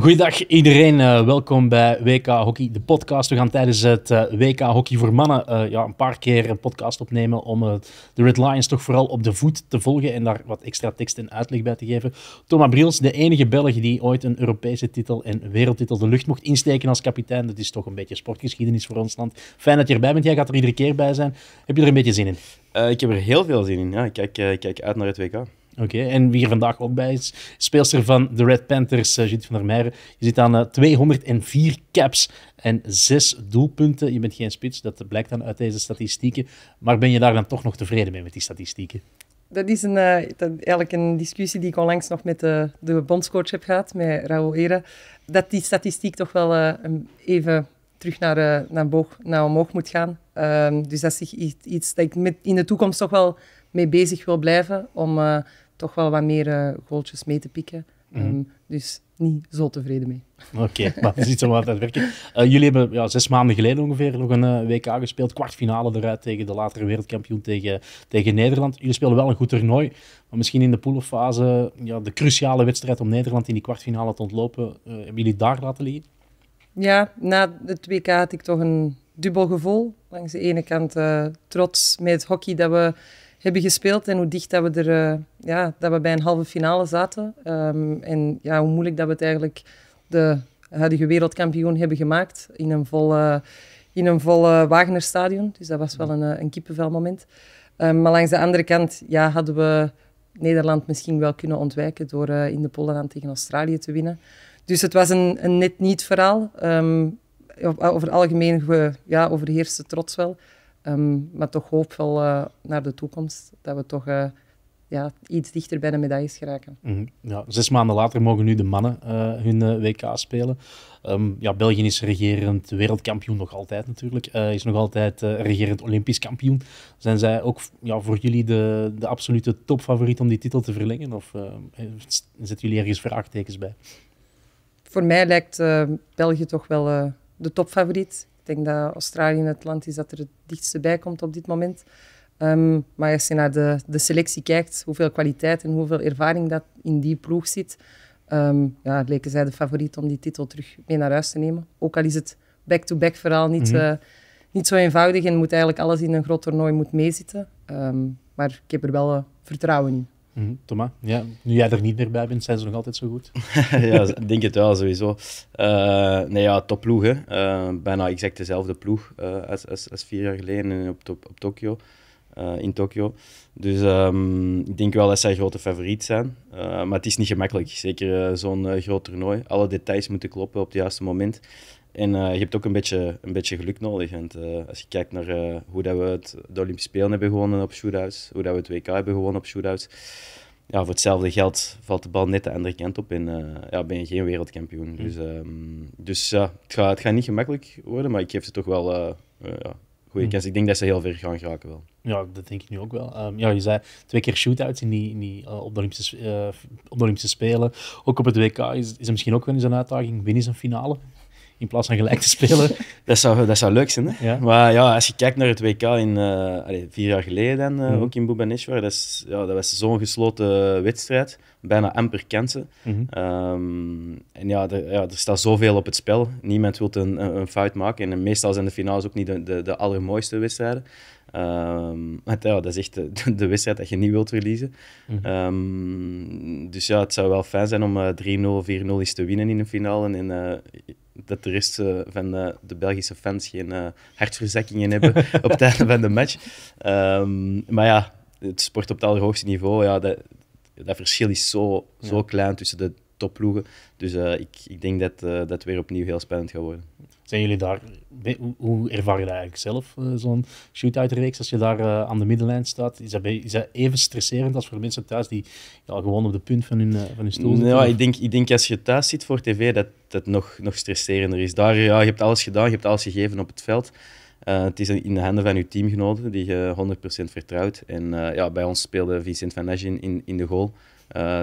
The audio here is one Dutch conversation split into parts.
Goeiedag iedereen, eh, welkom bij WK Hockey, de podcast. We gaan tijdens het eh, WK Hockey voor Mannen eh, ja, een paar keer een podcast opnemen om de Red Lions toch vooral op de voet te volgen en daar wat extra tekst en uitleg bij te geven. Thomas Briels, de enige Belg die ooit een Europese titel en wereldtitel de lucht mocht insteken als kapitein. Dat is toch een beetje sportgeschiedenis voor ons land. Fijn dat je erbij bent, jij gaat er iedere keer bij zijn. Heb je er een beetje zin in? ik heb er heel veel zin in, ja. Ik kijk, kijk uit naar het WK. Oké, en wie er vandaag ook bij is, speelster van de Red Panthers, uh, Judith van der Meijeren. Je zit aan 204 eh, caps en 6 doelpunten. Je bent geen spits, dat blijkt dan uit deze statistieken. Maar ben je daar dan toch nog tevreden mee met die statistieken? Dat is een, eh, dat, eigenlijk een discussie die ik onlangs nog met de, de bondscoach heb gehad, met Raoul Ere. Dat die statistiek toch wel even terug naar, naar, naar omhoog moet gaan. Ehm, dus dat is iets, iets dat ik met, in de toekomst toch wel mee bezig wil blijven om toch wel wat meer uh, goaltjes mee te pikken. Mhm. Ehm, dus niet zo tevreden mee. Oké, maar dat is iets om aan te werken. Eh, jullie hebben ja, zes maanden geleden ongeveer nog een eh, WK gespeeld. Kwartfinale eruit tegen de latere wereldkampioen tegen, tegen Nederland. Jullie spelen wel een goed toernooi. Maar misschien in de poolfase ja, de cruciale wedstrijd om Nederland in die kwartfinale te ontlopen. hebben jullie daar laten liggen? Ja, na het WK had ik toch een dubbel gevoel. Langs de ene kant trots met het hockey dat we hebben gespeeld en hoe dicht dat we, er, eh, ja, dat we bij een halve finale zaten. Ehm, en ja, hoe moeilijk dat we het eigenlijk de huidige wereldkampioen hebben gemaakt in een volle, in een volle Wagnerstadion. Dus dat was wel een, eh, een kippenvelmoment. Ehm, maar langs de andere kant ja, hadden we Nederland misschien wel kunnen ontwijken door eh, in de Polen tegen Australië te winnen. Dus het was een, een net niet verhaal. Ehm, over het algemeen we, ja, overheerste trots wel. Ehm, maar toch hoop uh, naar de toekomst, dat we toch eh, ja, iets dichter bij de medailles geraken. Mhm. ja, zes maanden later mogen nu de mannen eh, hun WK spelen. Ehm, ja, België is regerend wereldkampioen nog altijd natuurlijk, is nog altijd regerend Olympisch kampioen. Zijn zij ook ja, voor jullie de, de absolute topfavoriet om die titel te verlengen? Of zetten jullie ergens vraagtekens bij? Voor mij lijkt België toch wel de topfavoriet. Ik denk dat Australië het land is dat er het dichtste bij komt op dit moment. Ehm, maar als je naar de, de selectie kijkt, hoeveel kwaliteit en hoeveel ervaring dat in die ploeg zit, ehm, ja, leken zij de favoriet om die titel terug mee naar huis te nemen. Ook al is het back-to-back verhaal niet, mhm. eh, niet zo eenvoudig en moet eigenlijk alles in een groot toernooi moet meezitten. Ehm, maar ik heb er wel eh, vertrouwen in. Mm Thomas, ja, nu jij er niet meer bij bent, zijn ze nog altijd zo goed? ja, denk het wel, sowieso. Uh, nee, ja, topploeg. Hè. Eh, bijna exact dezelfde ploeg eh, als, als, als, vier jaar geleden op, op, Tokio, in Tokio. Dus ehm, ik denk wel dat zij grote favoriet zijn. maar het is niet gemakkelijk, zeker zo'n groot toernooi. Alle details moeten kloppen op het juiste moment. En eh, je hebt ook een beetje, een beetje geluk nodig. En eh, als je kijkt naar eh, hoe dat we het, de Olympische Spelen hebben gewonnen op shootouts, hoe dat we het WK hebben gewonnen op shootouts, ja, voor hetzelfde geld valt de bal net de andere kant op en ja, ben je geen wereldkampioen. Mm. Dus, ehm, dus ja, het gaat, het niet gemakkelijk worden, maar ik geef ze toch wel ja, goede mm. kans. Ik denk dat ze heel ver gaan geraken wel. Ja, dat denk ik nu ook wel. Ehm, ja, je zei twee keer shootouts in die, in die, op, de Olympische, Olympische Spelen. Ook op het WK is, is misschien ook wel eens een uitdaging. Win is een finale in plaats van gelijk te spelen. dat, zou, dat zou leuk zijn, hè? Maar ja, als je kijkt naar het WK in, eh, vier jaar geleden eh, mhm. ook in Bhubaneswar, dat, is, ja, dat was zo'n gesloten wedstrijd, bijna amper kansen. Mm en ja, ja, er staat zoveel op het spel. Niemand wil een, een, fout maken. En meestal zijn de finales ook niet de, de, de allermooiste wedstrijden. Um, ehm, maar ja, dat is echt de, wedstrijd dat je niet wilt verliezen. Mhm. Ehm, dus ja, het zou wel fijn zijn om 3-0, eh, 4-0 eens te winnen in een finale. En dat de rest eh, van de, eh, de Belgische fans geen uh, eh, hartverzakkingen hebben op het einde van de match. Ehm, maar ja, het sport op het allerhoogste niveau, ja, dat, dat verschil is zo, zo klein tussen de topploegen. Dus ik, ik denk dat uh, dat weer opnieuw heel spannend gaat worden. Zijn jullie daar, hoe ervaar je dat eigenlijk zelf, eh, zo'n shoot out reeks als je daar eh, aan de middenlijn staat? Is dat, is dat, even stresserend als voor de mensen thuis die al gewoon op de punt van hun, eh, van hun stoel zitten? Ja, ik denk, ik denk als je thuis zit voor tv, dat dat nog, nog stresserender is. Daar, ja, je hebt alles gedaan, je hebt alles gegeven op het veld. het is in de handen van je teamgenoten, die je 100% vertrouwt. En ja, bij ons speelde Vincent van Asje in, in de goal.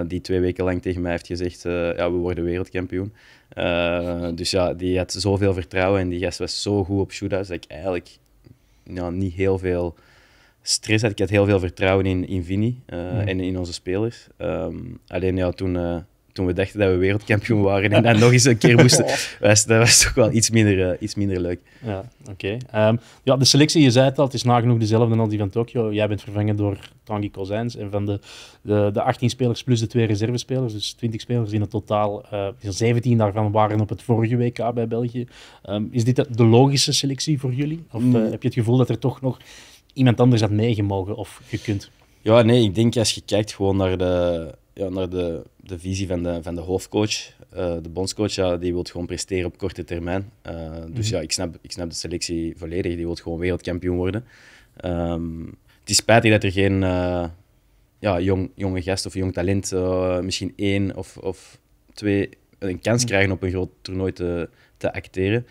die twee weken lang tegen mij heeft gezegd, uh, ja, we worden wereldkampioen. Eh, dus ja, die had zoveel vertrouwen en die gast was zo goed op shootouts dat ik eigenlijk nou, niet heel veel stress had. Ik had heel veel vertrouwen in, in Vini eh, mm. en in onze spelers. Ehm, alleen ja, toen eh, toen we dachten dat we wereldkampioen waren en dan nog eens een keer moesten, was, dat was toch wel iets minder, eh, iets minder leuk. Ja, oké. Ehm, ja, de selectie, je zei het al, het is nagenoeg dezelfde als die van Tokio. Jij bent vervangen door Tanguy Kozijns en van de, de, de 18 spelers plus de twee reservespelers, dus 20 spelers in het totaal, 17 eh, daarvan waren op het vorige WK bij België. Ehm, is dit de logische selectie voor jullie? Of eh, mm. heb je het gevoel dat er toch nog iemand anders had meegemogen of gekund? Ja, nee, ik denk als je kijkt gewoon naar de ja, naar de, de visie van de, van de hoofdcoach. Eh, de bondscoach ja, die wil gewoon presteren op korte termijn. Eh, dus mhm. ja, ik snap, ik snap de selectie volledig. Die wil gewoon wereldkampioen worden. Ehm, het is spijtig dat er geen eh, ja, jong, jonge gast of jong talent misschien één of, of twee een kans mhm. krijgen op een groot toernooi te, te acteren.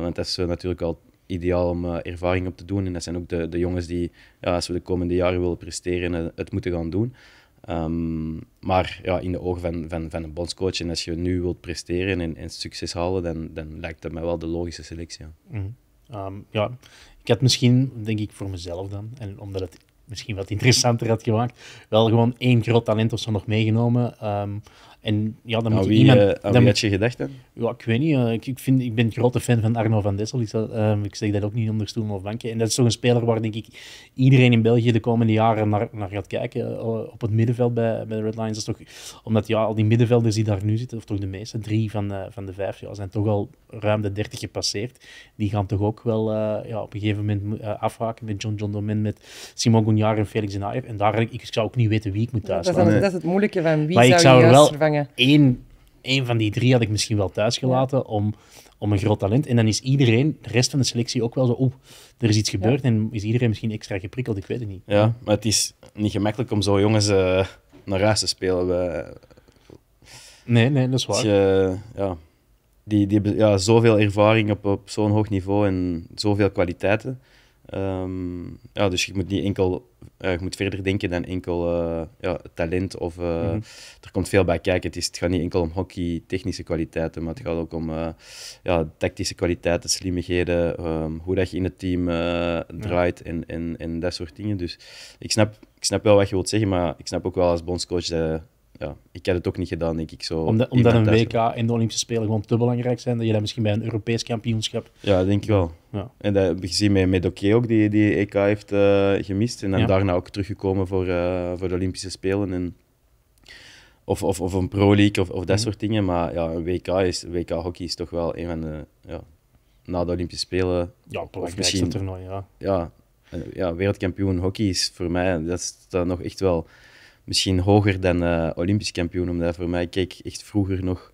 want dat is natuurlijk al ideaal om ervaring op te doen. En dat zijn ook de, de jongens die, als we de komende jaren willen presteren, het moeten gaan doen. Ehm, maar ja, in de ogen van, van, van een bondscoach, en als je nu wilt presteren en, en succes halen, dan, dan lijkt dat mij wel de logische selectie. Ja. Mhm. Ehm, ja, ik had misschien, denk ik voor mezelf dan, en omdat het misschien wat interessanter had gemaakt, wel gewoon één groot talent of zo nog meegenomen. Ehm, en ja, dan moet je iemand... Eh, dan je gedacht hebben? Ja, ik weet niet. Eh, ik, ik, vind, ik ben grote fan van Arno van Dessel. Ik, uh, ehm, ik zeg dat ook niet onder stoel of bankje. En dat is toch een speler waar denk ik iedereen in België de komende jaren naar, naar gaat kijken. Eh, op het middenveld bij, bij de Red Lions. is toch, omdat ja, al die middenvelders die daar nu zitten, of toch de meeste, drie van, van de vijf, ja, zijn toch al ruim de dertig gepasseerd. Die gaan toch ook wel ja, op een gegeven moment afhaken met John John Domen, met Simon Gouniar en Felix Denayer. En daar, ik, ik zou ook niet weten wie ik moet thuis. Dat, is, dat is het moeilijke van wie zou, ik zou je wel, vervangen een, Eén, één van die drie had ik misschien wel thuisgelaten om, om een groot talent. En dan is iedereen, de rest van de selectie ook wel zo, oeh, er is iets gebeurd en is iedereen misschien extra geprikkeld, ik weet het niet. Ja, maar het is niet gemakkelijk om zo jongens uh, naar huis te spelen. Eh, nee, nee, dat is waar. ja, die, die hebben ja, zoveel ervaring op, op zo'n hoog niveau en zoveel kwaliteiten. Ehm, ja, dus je moet niet enkel, eh, je moet verder denken dan enkel eh, ja, talent of eh, mhm. er komt veel bij kijken. Het, is, het gaat niet enkel om hockey, technische kwaliteiten, maar het gaat ook om ja, tactische kwaliteiten, slimmigheden, um, hoe dat je in het team draait en, en, en dat soort dingen. Dus ik snap, ik snap wel wat je wilt zeggen, maar ik snap ook wel als bondscoach dat ja, ik had het ook niet gedaan, denk ik. Zo omdat, een WK en de Olympische Spelen gewoon te belangrijk zijn, dat je dat misschien bij een Europees kampioenschap... Ja, denk ik wel. Ja. En dat gezien met, met Oké ook, die, die EK heeft eh, gemist. En dan daarna ook teruggekomen voor, eh, voor de Olympische Spelen. En, of, of, of een pro-league of, of dat mhm. soort dingen. Maar ja, een WK, is, WK hockey is toch wel een van de... Ja, na de Olympische Spelen... Ja, of misschien toernooi, ja. Ja, eh, ja, wereldkampioen hockey is voor mij... Dat dat nog echt wel misschien hoger dan eh, Olympisch kampioen. Omdat voor mij, keek echt vroeger nog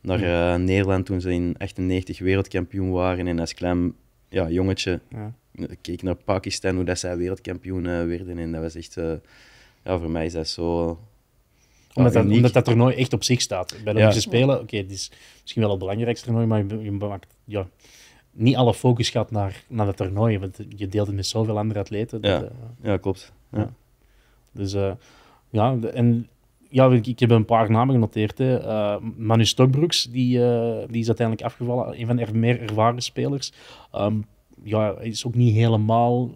naar eh, Nederland toen ze in 98 wereldkampioen waren. En als klein ja, jongetje ja. Eh, keek naar Pakistan, hoe dat zij wereldkampioen werden. En dat was echt, ja, voor mij is dat zo. Omdat, dat, dat toernooi echt op zich staat. Bij de Olympische Spelen, oké, okay, het is misschien wel het belangrijkste toernooi, maar je, maakt ja, niet alle focus gaat naar, naar het toernooi, want je deelt het met zoveel andere atleten. ja. ja, klopt. Dus ja, en ja, ik, heb een paar namen genoteerd. Hè. Uh, Manu Stokbroeks, die, eh, die is uiteindelijk afgevallen. Een van de meer ervaren spelers. Um, ja, is ook niet helemaal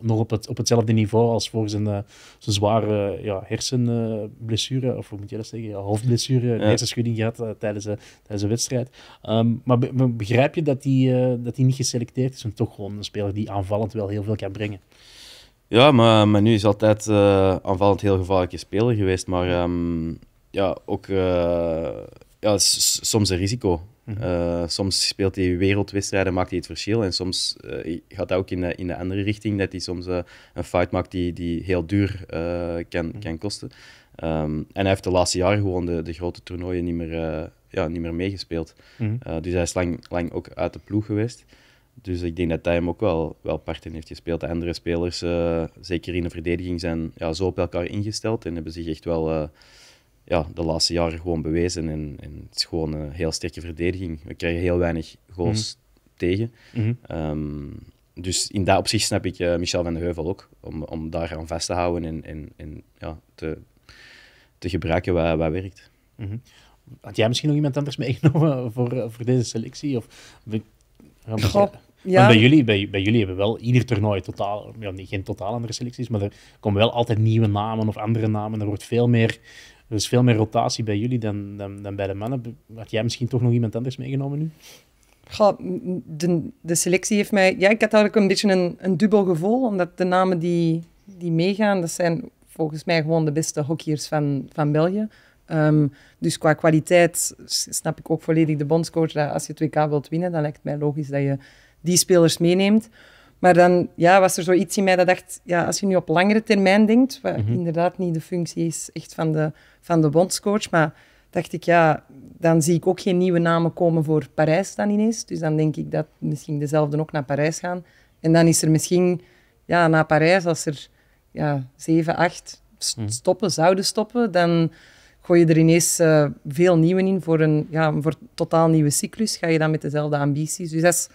nog op, het, op hetzelfde niveau als voor zijn, eh, zijn zware ja, hersenblessure, of hoe moet je dat zeggen, hoofdblessure, ja. hersenschudding gehad tijdens, tijdens de wedstrijd. Um, maar begrijp je dat hij dat niet geselecteerd is en toch gewoon een speler die aanvallend wel heel veel kan brengen? Ja, maar, maar nu is altijd uh, aanvallend heel gevaarlijke speler geweest. Maar ehm, ja, ook eh, ja, soms een risico. Mhm. Eh, soms speelt hij wereldwedstrijden, maakt hij het verschil. En soms gaat dat ook in de, in de andere richting, dat hij soms een fout maakt die, die heel duur kan, mhm. kan kosten. Ehm, en hij heeft de laatste jaren gewoon de, de grote toernooien niet meer, ja, niet meer meegespeeld. Mhm. dus hij is lang, lang ook uit de ploeg geweest. Dus ik denk dat hij hem ook wel, wel part in heeft gespeeld. De andere spelers, eh, zeker in de verdediging, zijn ja, zo op elkaar ingesteld en hebben zich echt wel eh, ja, de laatste jaren gewoon bewezen. En, het is gewoon een heel sterke verdediging. We krijgen heel weinig goals mhm. tegen. Mhm. Ehm, dus in dat opzicht snap ik eh, Michel van de Heuvel ook. Om, om daar aan vast te houden en, en, en ja, te, te gebruiken waar, waar werkt. Mhm. Had jij misschien nog iemand anders meegenomen voor, voor deze selectie? Of Goh, ja. bij jullie, bij, jullie hebben wel ieder toernooi totaal, ja, niet, geen totaal andere selecties, maar er komen wel altijd nieuwe namen of andere namen. Er wordt veel meer er is veel meer rotatie bij jullie dan, dan, dan, bij de mannen. Had jij misschien toch nog iemand anders meegenomen nu? de, de, selectie heeft mij... Ja, ik had eigenlijk een beetje een, een dubbel gevoel, omdat de namen die, die meegaan, dat zijn volgens mij gewoon de beste hockeyers van, van België. Ehm, dus qua kwaliteit snap ik ook volledig de bondscoach dat als je 2K wilt winnen, dan lijkt het mij logisch dat je die spelers meeneemt. Maar dan ja, was er zoiets in mij dat dacht, ja, als je nu op langere termijn denkt, wat mhm. inderdaad niet de functie is echt van de, van de bondscoach, maar dacht ik, ja, dan zie ik ook geen nieuwe namen komen voor Parijs dan ineens. Dus dan denk ik dat misschien dezelfde ook naar Parijs gaan. En dan is er misschien, ja, na Parijs, als er ja, zeven, acht mhm. stoppen, zouden stoppen, dan gooi je er ineens eh, veel nieuwe in voor een, ja, voor een totaal nieuwe cyclus. Ga je dan met dezelfde ambities. Dus dat is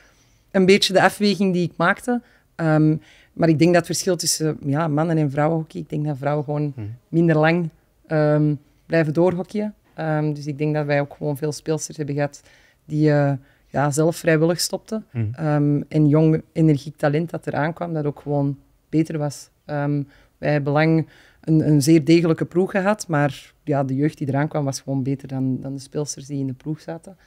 een beetje de afweging die ik maakte. Ehm, maar ik denk dat het verschil tussen ja, mannen- en vrouwen hockey. Ik denk dat vrouwen gewoon hm. minder lang ehm, blijven doorhockeyen. Ehm, dus ik denk dat wij ook gewoon veel speelsters hebben gehad die eh, ja, zelf vrijwillig stopten. Hm. en jong, energiek talent dat eraan kwam, dat ook gewoon beter was. wij hebben lang een, een, zeer degelijke ploeg gehad, maar ja, de jeugd die eraan kwam was gewoon beter dan, dan de speelsters die in de ploeg zaten.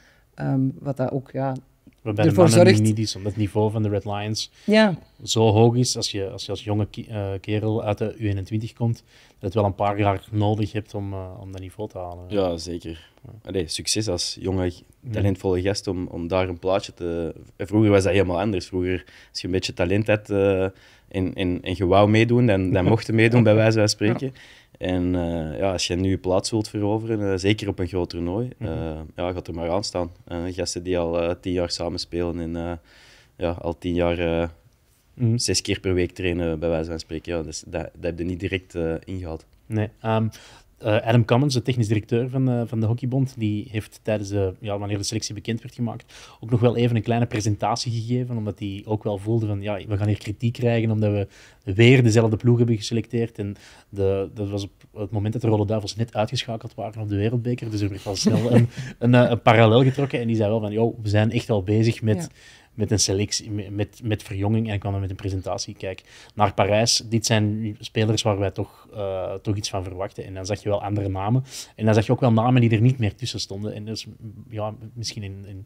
wat dat ook ja, Waarbij de mannen zorgt... niet is, omdat het niveau van de Red Lions ja. zo hoog is. Als je als, als jonge eh, kerel uit de U21 komt, dat je het wel een paar jaar nodig hebt om, eh, om dat niveau te halen. Ja, zeker. succes als jonge, talentvolle gast om, om daar een plaatje te... Vroeger was dat helemaal anders. Vroeger, als je een beetje talent had in eh, en, en, en je meedoen, dan, dan mocht je meedoen, bij wijze van spreken. En eh, ja, als je nu je plaats wilt veroveren, eh, zeker op een groot toernooi, eh, mhm. ja, gaat er maar aan staan. gasten die al tien jaar samen spelen en ja, al tien jaar mhm. zes keer per week trainen, bij wijze van spreken, ja, dus dat, dat heb je niet direct ingehaald. Nee, ehm, eh, Adam Cummins, de technisch directeur van, eh, van de Hockeybond, die heeft tijdens de, ja, wanneer de selectie bekend werd gemaakt, ook nog wel even een kleine presentatie gegeven, omdat hij ook wel voelde van, ja, we gaan hier kritiek krijgen omdat we weer dezelfde ploeg hebben geselecteerd. En de, dat was op het moment dat de Rode Duivels net uitgeschakeld waren op de wereldbeker, dus er werd al snel een, een, eh, een, parallel getrokken. En die zei wel van, joh, we zijn echt al bezig met met een selectie, met, met verjonging. En ik kwam dan met een presentatie. Kijk, naar Parijs, dit zijn spelers waar wij toch, eh, toch iets van verwachten. En dan zag je wel andere namen. En dan zag je ook wel namen die er niet meer tussen stonden. En dus, ja, misschien een,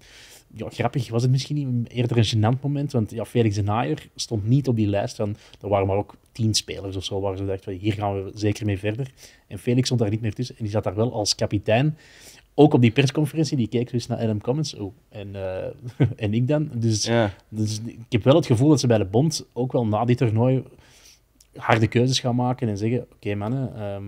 ja, grappig was het misschien niet, eerder een gênant moment. Want ja, Felix de Naaier stond niet op die lijst. Van, er waren maar ook tien spelers of zo waar ze dachten, hier gaan we zeker mee verder. En Felix stond daar niet meer tussen. En die zat daar wel als kapitein ook op die persconferentie, die keek dus naar Adam comments Oh, en, eh, en ik dan. Dus, dus ik heb wel het gevoel dat ze bij de bond ook wel na dit toernooi harde keuzes gaan maken en zeggen, oké mannen, ehm,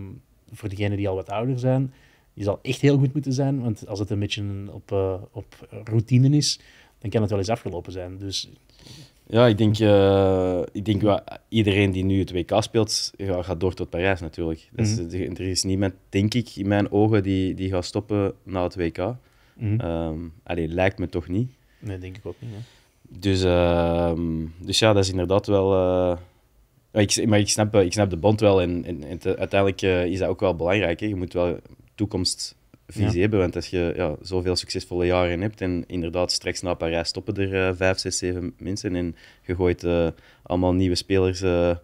voor degenen die al wat ouder zijn, die zal echt heel goed moeten zijn. Want als het een beetje op, eh, op routine is, dan kan het wel eens afgelopen zijn. Dus ja, ik denk, uh, ik denk wel, iedereen die nu het WK speelt, gaat door tot Parijs natuurlijk. Dus, Er is niemand, denk ik, in mijn ogen, die, die gaat stoppen na het WK. Mm ehm, lijkt me toch niet. Nee, denk ik ook niet. Dus, ehm, dus ja, dat is inderdaad wel. Eh, maar, ik, maar ik, snap, eh, ik snap de bond wel en, en, en uiteindelijk is dat ook wel belangrijk. Hè. Je moet wel toekomst visie hebben. Want als je ja, zoveel succesvolle jaren hebt en inderdaad straks na Parijs stoppen er eh, vijf, zes, zeven mensen en je gooit eh, allemaal nieuwe spelers eh,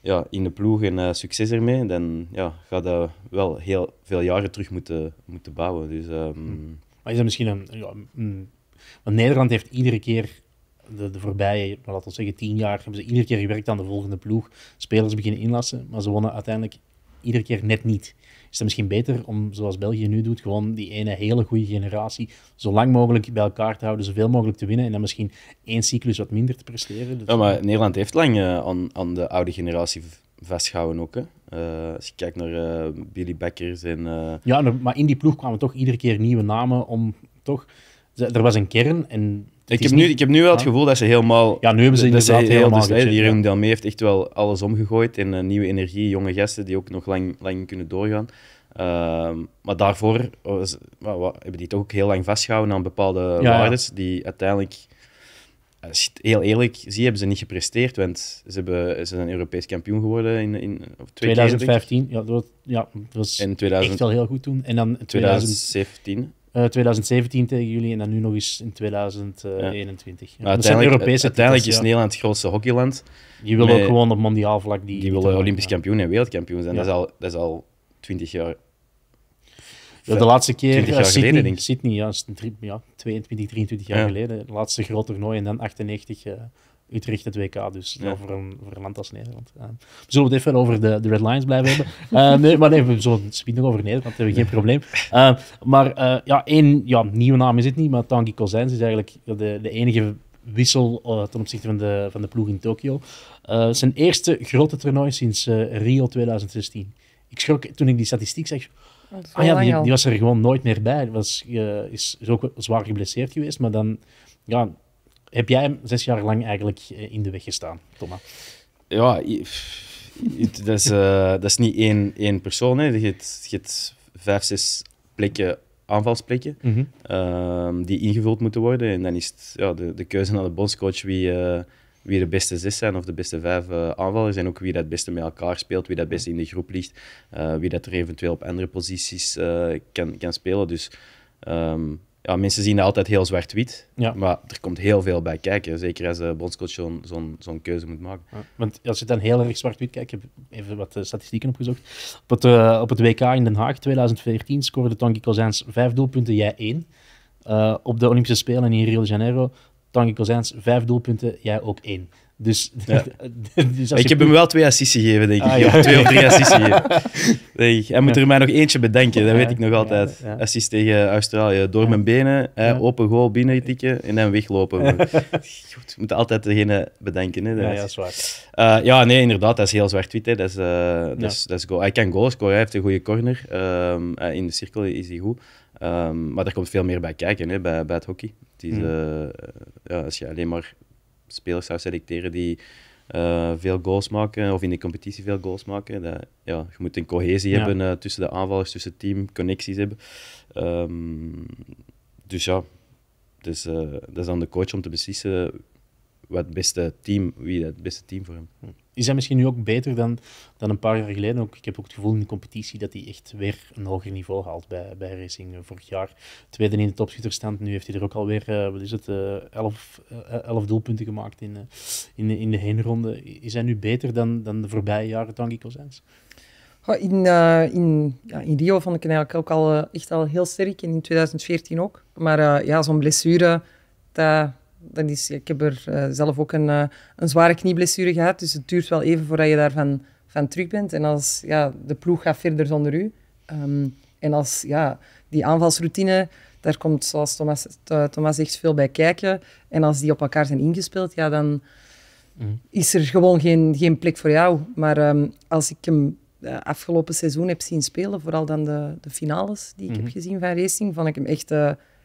ja, in de ploeg en succes ermee, dan ja, ga dat wel heel veel jaren terug moeten, moeten bouwen. Dus, ehm, hm. Maar is dat misschien een, ja, Want Nederland heeft iedere keer de, de voorbije, nou, laten we zeggen, tien jaar, hebben ze iedere keer gewerkt aan de volgende ploeg. Spelers beginnen inlassen, maar ze wonnen uiteindelijk iedere keer net niet is het misschien beter om, zoals België nu doet, gewoon die ene hele goede generatie zo lang mogelijk bij elkaar te houden, zoveel mogelijk te winnen en dan misschien één cyclus wat minder te presteren. Ja, maar Nederland heeft lang eh, aan, aan de oude generatie vastgehouden. ook. Hè. Eh, als je kijkt naar uh, Billy Beckers en... Ja, maar in die ploeg kwamen toch iedere keer nieuwe namen om toch er was een kern en... Ik heb, nu, ik heb nu wel het gevoel dat ze helemaal... Ja, nu hebben ze inderdaad ze heel, helemaal... Dus, gecheckt, die Jeroen Delmee heeft echt wel alles omgegooid in eh, nieuwe energie, jonge gasten die ook nog lang, lang kunnen doorgaan. Ehm, maar daarvoor hebben die toch ook heel lang vastgehouden aan bepaalde waarden die uiteindelijk, eh, heel eerlijk zie, hebben ze niet gepresteerd. Want ze, hebben, ze zijn Europees kampioen geworden in, in of 2015. ja, dat was, ja, dat was echt wel heel goed toen. En dan 2017. 2017 eh, tegen jullie en dan nu nog eens in 2021. Ja. zijn Europese uiteindelijk is Nederland het grootste hockeyland. Die willen ook gewoon op mondiaal vlak. Die, die willen Olympisch kampioen en wereldkampioen zijn. Dat, is al, dat is al 20 jaar. Ja, de laatste keer jaar Sydney, Sydney, ja, 22, 23 jaar geleden. Het laatste groot toernooi en dan 98. Utrecht het WK, dus voor, een, land als Nederland. we zullen het even over de, de Red Lions blijven hebben. Eh, nee, maar nee, we zullen het spinnen over Nederland, hebben we geen probleem. Eh, maar eh, ja, één ja, nieuwe naam is het niet, maar Tanguy Cosens is eigenlijk de, de enige wissel ten opzichte van de, van de ploeg in Tokio. zijn eerste grote toernooi sinds Rio 2016. Ik schrok toen ik die statistiek zag. Ah ja, die, die, was er gewoon nooit meer bij. Was, is, is ook zwaar geblesseerd geweest, maar dan... Ja, heb jij hem zes jaar lang eigenlijk eh, in de weg gestaan, Thomas? Ja, dat is, eh, dat is niet één, één persoon. Hè. Je, hebt, je hebt vijf, zes plekken, aanvalsplekken, mhm. ehm, die ingevuld moeten worden. En dan is ja, de, de keuze naar de bondscoach wie, eh, wie de beste zes zijn of de beste vijf aanvallers. En ook wie dat beste met elkaar speelt, wie dat beste in de groep ligt, wie dat er eventueel op andere posities kan, kan spelen. Dus ehm, ja, mensen zien altijd heel zwart-wit. Ja. Maar er komt heel veel bij kijken. Zeker als de bondscoach zo'n keuze moet maken. Ja, want als je dan heel erg zwart-wit kijkt, ik heb even wat eh, statistieken opgezocht. Op het, eh, op het WK in Den Haag 2014 scoorde Tonki Kozijns vijf doelpunten, jij één. Eh, op de Olympische Spelen in Rio de Janeiro, Tonki Kozijns vijf doelpunten, jij ook één. Dus, dus ik je heb hem wel twee assists gegeven, denk ik. Ah, twee of drie assists gegeven. Nee, hij moet er mij nog eentje bedenken, dat weet ik nog altijd. Assist tegen Australië. Door mijn benen, hè, open goal binnen tikken en dan weglopen. Goed, moet altijd degene bedenken. Hè, ja, is eh, ja, nee, inderdaad, dat is heel zwart-wit. Dat, eh, is, dat, is, goal. Hij kan goal scoren, hij heeft een goede corner. Ehm, eh, in de cirkel is hij goed. Ehm, maar daar komt veel meer bij kijken hè, bij, bij het hockey. Het is, mm. ja, als je alleen maar spelers zou selecteren die eh, veel goals maken of in de competitie veel goals maken. Dat, ja, je moet een cohesie hebben eh, tussen de aanvallers, tussen het team, connecties hebben. Ehm, dus ja, dus, eh, dat is aan de coach om te beslissen wat beste team, wie het beste team voor hem. Hm. Is hij misschien nu ook beter dan, dan een paar jaar geleden? Ook, ik heb ook het gevoel in de competitie dat hij echt weer een hoger niveau haalt bij, bij Racing. Eh, vorig jaar tweede in de topschutterstand. Nu heeft hij er ook alweer uh, wat is het, eh, elf, elf doelpunten gemaakt in, in, de, in de heenronde. Is hij nu beter dan, dan de voorbije jaren, Tanguy Cosens? In, uh, in, ja, in, Rio vond ik hem eigenlijk ook al echt al heel sterk en in 2014 ook. Maar ja, zo'n blessure, dat dan is, ik heb er eh, zelf ook een, eh, een zware knieblessure gehad, dus het duurt wel even voordat je daarvan van terug bent. En als ja, de ploeg gaat verder zonder u. Um, en als ja, die aanvalsroutine, daar komt, zoals Thomas, Thomas zegt, veel bij kijken. En als die op elkaar zijn ingespeeld, ja, dan mhm. is er gewoon geen, geen plek voor jou. Maar ehm, als ik hem eh, afgelopen seizoen heb zien spelen, vooral dan de, de finales die ik heb mhm. gezien van Racing, vond ik hem echt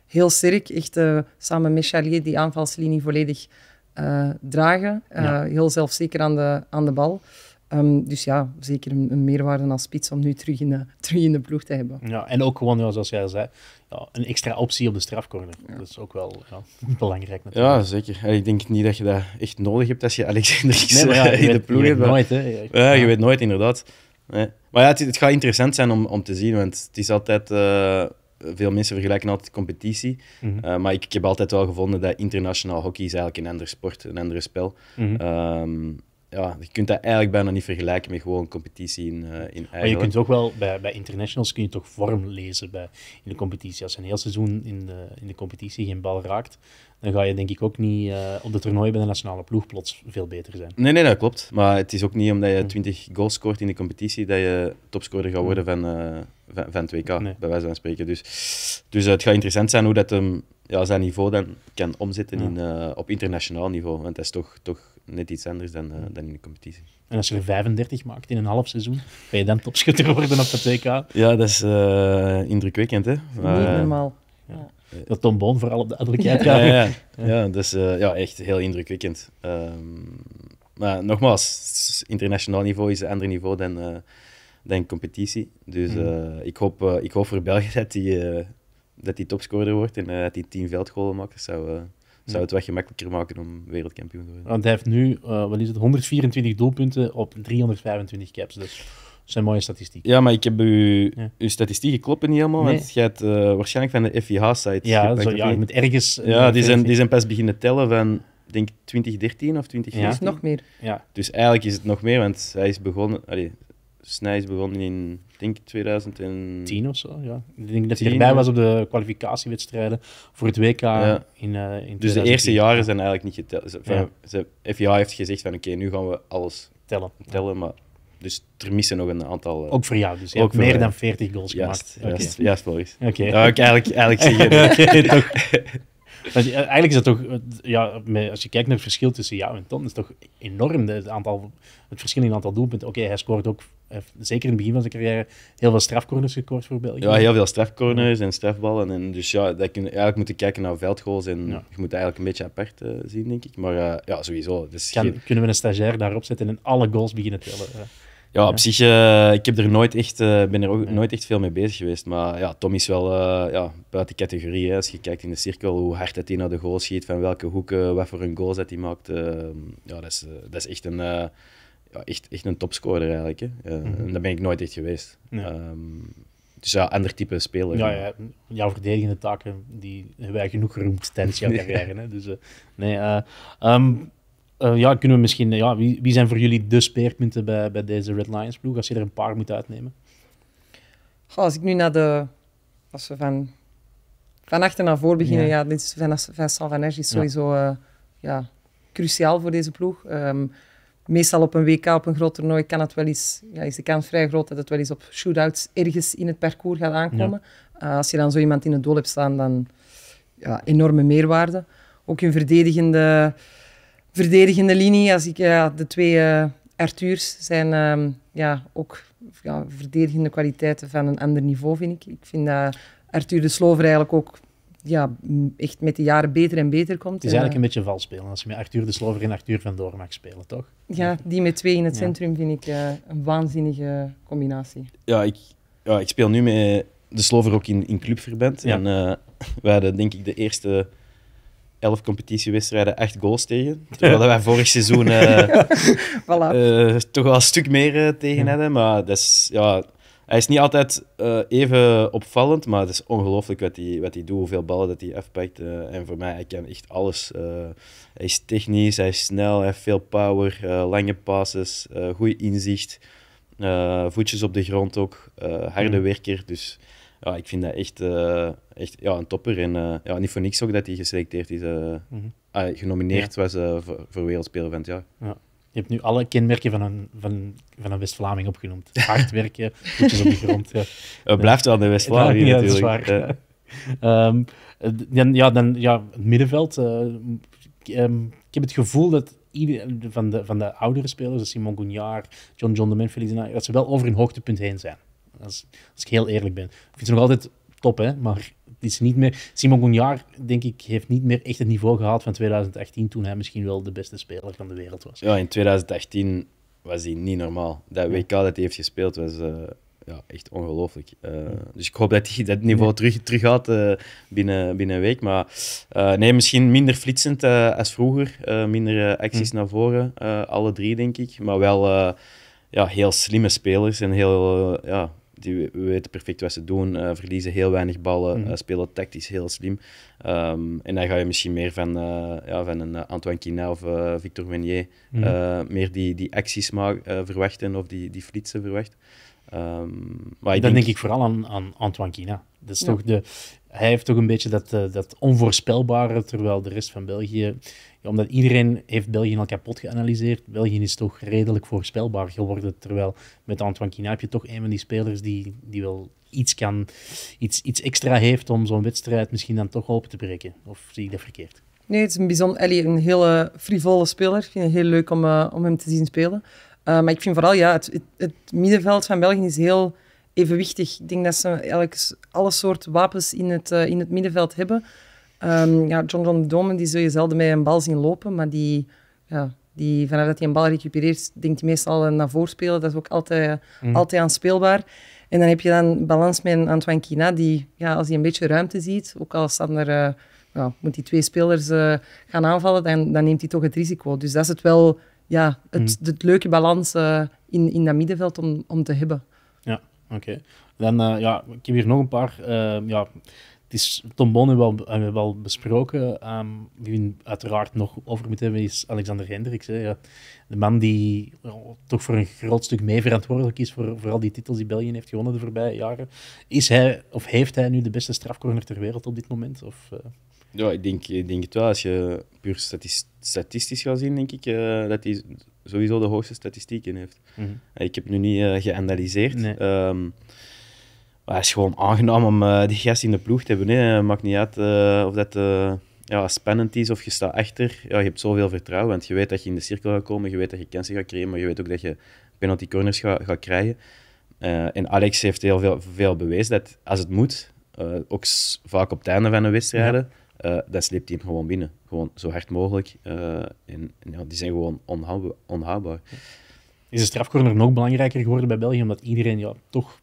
heel sterk. Echt eh, samen met Charlier die aanvalslinie volledig eh, dragen. Eh, heel zelfzeker aan de, aan de bal. Ehm, dus ja, zeker een, een, meerwaarde als spits om nu terug in, de, terug in de ploeg te hebben. Ja, en ook gewoon, zoals jij zei, ja, een extra optie op de strafcorner. Dat is ook wel ja, belangrijk natuurlijk. Ja, zeker. En ik denk niet dat je dat echt nodig hebt als je Alexander nee, in de ploeg hebt. Je weet nooit, hè? Ja, je weet nooit, inderdaad. Maar ja, het, het, gaat interessant zijn om, om te zien, want het is altijd veel mensen vergelijken altijd competitie. Mhm. Eh, maar ik, heb altijd wel gevonden dat internationaal hockey is eigenlijk een ander sport, een ander spel. Mhm. Ehm, ja, je kunt dat eigenlijk bijna niet vergelijken met gewoon competitie in, uh, in Maar je kunt ook wel, bij, bij internationals kun je toch vorm lezen bij, in de competitie. Als je een heel seizoen in de, in de competitie geen bal raakt, dan ga je denk ik ook niet eh, op de toernooi bij de nationale ploeg plots veel beter zijn. Nee, nee, dat klopt. Maar het is ook niet omdat je 20 mhm. goals scoort in de competitie dat je topscorer gaat worden van van, 2k bij wijze van spreken. Dus, dus het gaat interessant zijn hoe dat hem ja, zijn niveau dan kan omzetten in, eh, op internationaal niveau. Want dat is toch, toch net iets anders dan, eh, dan in de competitie. En als je er 35 maakt in een half seizoen, ben je dan topschutter worden op de 2k? Ja, dat is eh, indrukwekkend, hè? Niet normaal. Ja. Dat Tom Boon vooral op de adellijkheid ja. ja, ja, ja. dat is ja, echt heel indrukwekkend. Ehm, maar nogmaals, internationaal niveau is een ander niveau dan dan competitie. Dus mhm. eh, ik, hoop, eh, ik hoop voor België dat hij eh, dat topscorer wordt en dat hij 10 veldgolen maakt. Dat zou, zou het wat gemakkelijker maken om wereldkampioen te worden. Want hij heeft nu, wat is het, 124 doelpunten op 325 caps. Dus dat zijn mooie statistiek. Ja, maar ik heb uw, uw statistieken kloppen niet helemaal, want je hebt waarschijnlijk van de FIH-site. Ja, zo, ja, moet ergens... ja, die zijn, die zijn pas beginnen tellen van, denk 2013 of 2014. Ja. nog meer. Ja. Dus eigenlijk is het nog meer, want hij is begonnen... Allee, Snijs begon in, denk 2010 of zo. Ja. Ik denk dat hij erbij was op de kwalificatiewedstrijden voor het WK ja. in, uh, in Dus de eerste jaren zijn eigenlijk niet geteld. FJ ja. heeft gezegd van oké, nu gaan we alles tellen. tellen maar, dus er missen nog een aantal... Eh, ook voor jou, dus ook meer dan 40 goals gemaakt. Ja, okay. Oké. Okay. eigenlijk, eigenlijk zeg eigenlijk is dat toch, ja, als je kijkt naar het verschil tussen jou en Ton, is toch enorm het, aantal, het verschil in het aantal doelpunten. Oké, hij scoort ook, zeker in het begin van zijn carrière, heel veel strafcorners gescoord voor België. Ja, heel veel strafcorners en strafballen. En dus ja, dat kun je eigenlijk moeten kijken naar veldgoals en je moet eigenlijk een beetje apart eh, zien, denk ik. Maar eh, ja, sowieso. Dus geen... Kunnen we een stagiair daarop zetten en alle goals beginnen tellen? Ja, op zich, eh, ik heb er nooit echt, eh, ben er ook nooit echt veel mee bezig geweest. Maar ja, Tom is wel uh, ja, buiten categorie. Hè. Als je kijkt in de cirkel, hoe hard hij naar de goal schiet, van welke hoeken, wat voor een goal hij maakt. Ehm, ja, dat is, dat is echt, een, ja, echt, echt een topscorer eigenlijk. Hè. Mm dat ben ik nooit echt geweest. Ehm, dus ja, ander type speler. Ja, ja, jouw verdedigende taken die hebben wij genoeg geroemd tijdens jouw carrière. Hè? Dus, nee, ehm, eh, ja, kunnen we misschien, ja, wie, wie zijn voor jullie de speerpunten bij, bij deze Red Lions ploeg, als je er een paar moet uitnemen? als ik nu naar de, als we van, van achter naar voor beginnen, ja, ja van, van is sowieso eh, ja. cruciaal voor deze ploeg. Ehm, meestal op een WK, op een groot toernooi, kan het wel eens, ja, is de kans vrij groot dat het wel eens op shootouts ergens in het parcours gaat aankomen. Eh, als je dan zo iemand in het doel hebt staan, dan ja, enorme meerwaarde. Ook hun verdedigende verdedigende linie. Als ik, de twee uh, Arthurs zijn ehm, ja, ook ja, verdedigende kwaliteiten van een ander niveau, vind ik. Ik vind dat Arthur de Slover eigenlijk ook ja, echt met de jaren beter en beter komt. Het is eigenlijk een beetje vals spelen als je met Arthur de Slover en Arthur van Door mag spelen, toch? Ja, die met twee in het centrum vind ik eh, een waanzinnige combinatie. Ja ik, ja, ik speel nu met de Slover ook in, in clubverband. En uh, we denk ik de eerste elf competitiewedstrijden acht goals tegen. Terwijl wij vorig seizoen eh, voilà. Eh, toch wel een stuk meer eh, tegen hadden. Maar dat is, ja, hij is niet altijd even opvallend, maar het is ongelooflijk wat hij, wat hij doet, hoeveel ballen dat hij afpakt. en voor mij, hij kan echt alles. hij is technisch, hij is snel, hij heeft veel power, lange passes, goed inzicht, voetjes op de grond ook, harde werker. Dus ja, ik vind dat echt, eh, echt ja, een topper. En eh, ja, niet voor niks ook dat hij geselecteerd is. Mm -hmm. genomineerd was voor, voor Wereldspeler van het jaar. Ja. Je hebt nu alle kenmerken van een, van, van een West-Vlaming opgenoemd. Hard werken, voetjes op de grond. Ja. Het blijft wel de West-Vlaming natuurlijk. Dat ehm, dan, ja, dan, ja, het middenveld. Ehm, ik heb het gevoel dat van de, van de oudere spelers, Simon Gouniard, John John de Memphis, dat ze wel over hun hoogtepunt heen zijn. Als, als ik heel eerlijk ben. Ik vind ze nog altijd top, hè, maar het is niet meer... Simon Gonjaar, denk ik, heeft niet meer echt het niveau gehaald van 2018, toen hij misschien wel de beste speler van de wereld was. Ja, in 2018 was hij niet normaal. Dat WK dat hij heeft gespeeld was eh, ja, echt ongelooflijk. Eh, dus ik hoop dat hij dat niveau nee. terug, terug gaat eh, binnen, binnen een week. Maar nee, misschien minder flitsend als vroeger. minder acties hm. naar voren, alle drie denk ik. Maar wel ja, heel slimme spelers en heel ja, die weten perfect wat ze doen, eh, verliezen heel weinig ballen, mm. spelen tactisch heel slim. Ehm, en dan ga je misschien meer van, eh, ja, van een Antoine Kina of Victor Meunier mhm. meer die, die acties verwachten of die, die flitsen verwachten. Um, maar Dan denk... ik vooral aan, aan Antoine Kina. Dat is toch de, hij heeft toch een beetje dat, eh, dat onvoorspelbare, terwijl de rest van België... Omdat iedereen heeft België al kapot geanalyseerd. België is toch redelijk voorspelbaar geworden. Terwijl met Antoine Kina heb je toch een van die spelers die, die wel iets, kan, iets, iets extra heeft om zo'n wedstrijd misschien dan toch open te breken. Of zie ik dat verkeerd? Nee, het is een bijzonder, Ellie, een hele frivole speler. Ik vind het heel leuk om, eh, om hem te zien spelen. Eh, maar ik vind vooral, ja, het, het, middenveld van België is heel evenwichtig. Ik denk dat ze eigenlijk alle soorten wapens in het, eh, in het middenveld hebben. Ehm, ja, John John Domen, die zul je zelden met een bal zien lopen, maar die, ja, die vanaf dat hij een bal recupereert, denkt hij meestal naar voorspelen. Dat is ook altijd, mm. altijd aanspeelbaar. En dan heb je dan balans met Antoine Kina, die ja, als hij een beetje ruimte ziet, ook al staan er, eh, moet die twee spelers gaan aanvallen, dan, dan neemt hij toch het risico. Dus dat is het wel ja, het, hmm. het leuke balans eh, in, in dat middenveld om, om te hebben. Ja, oké. Dan, eh, ja, ik heb hier nog een paar. Eh, ja, het is Tom Bonne wel, wel besproken. Um, ehm, wie we uiteraard nog over moeten hebben is Alexander Hendricks. De man die toch voor een groot stuk mee verantwoordelijk is voor, voor al die titels die België heeft gewonnen de voorbije jaren. Is hij of heeft hij nu de beste strafcorner ter wereld op dit moment? Of, ja, ik denk, ik denk het wel. Als je puur statistisch, statistisch gaat zien, denk ik eh, dat hij sowieso de hoogste statistieken heeft. Mhm. Eh, ik heb nu niet uh, geanalyseerd. Ehm, maar het is gewoon aangenaam om die gast in de ploeg te hebben. Hè. Maakt niet uit of dat ja, spannend is of je staat achter. Ja, je hebt zoveel vertrouwen, want je weet dat je in de cirkel gaat komen. Je weet dat je kansen gaat creëren, maar je weet ook dat je penalty corners gaat, gaat krijgen. en Alex heeft heel veel, veel bewezen dat als het moet, ook vaak op het einde van een wedstrijd uh, dat sleept hij hem gewoon binnen. Gewoon zo hard mogelijk. Eh, en, ja, die zijn gewoon onhoudbaar. Is de strafcorner nog belangrijker geworden bij België, omdat iedereen ja, toch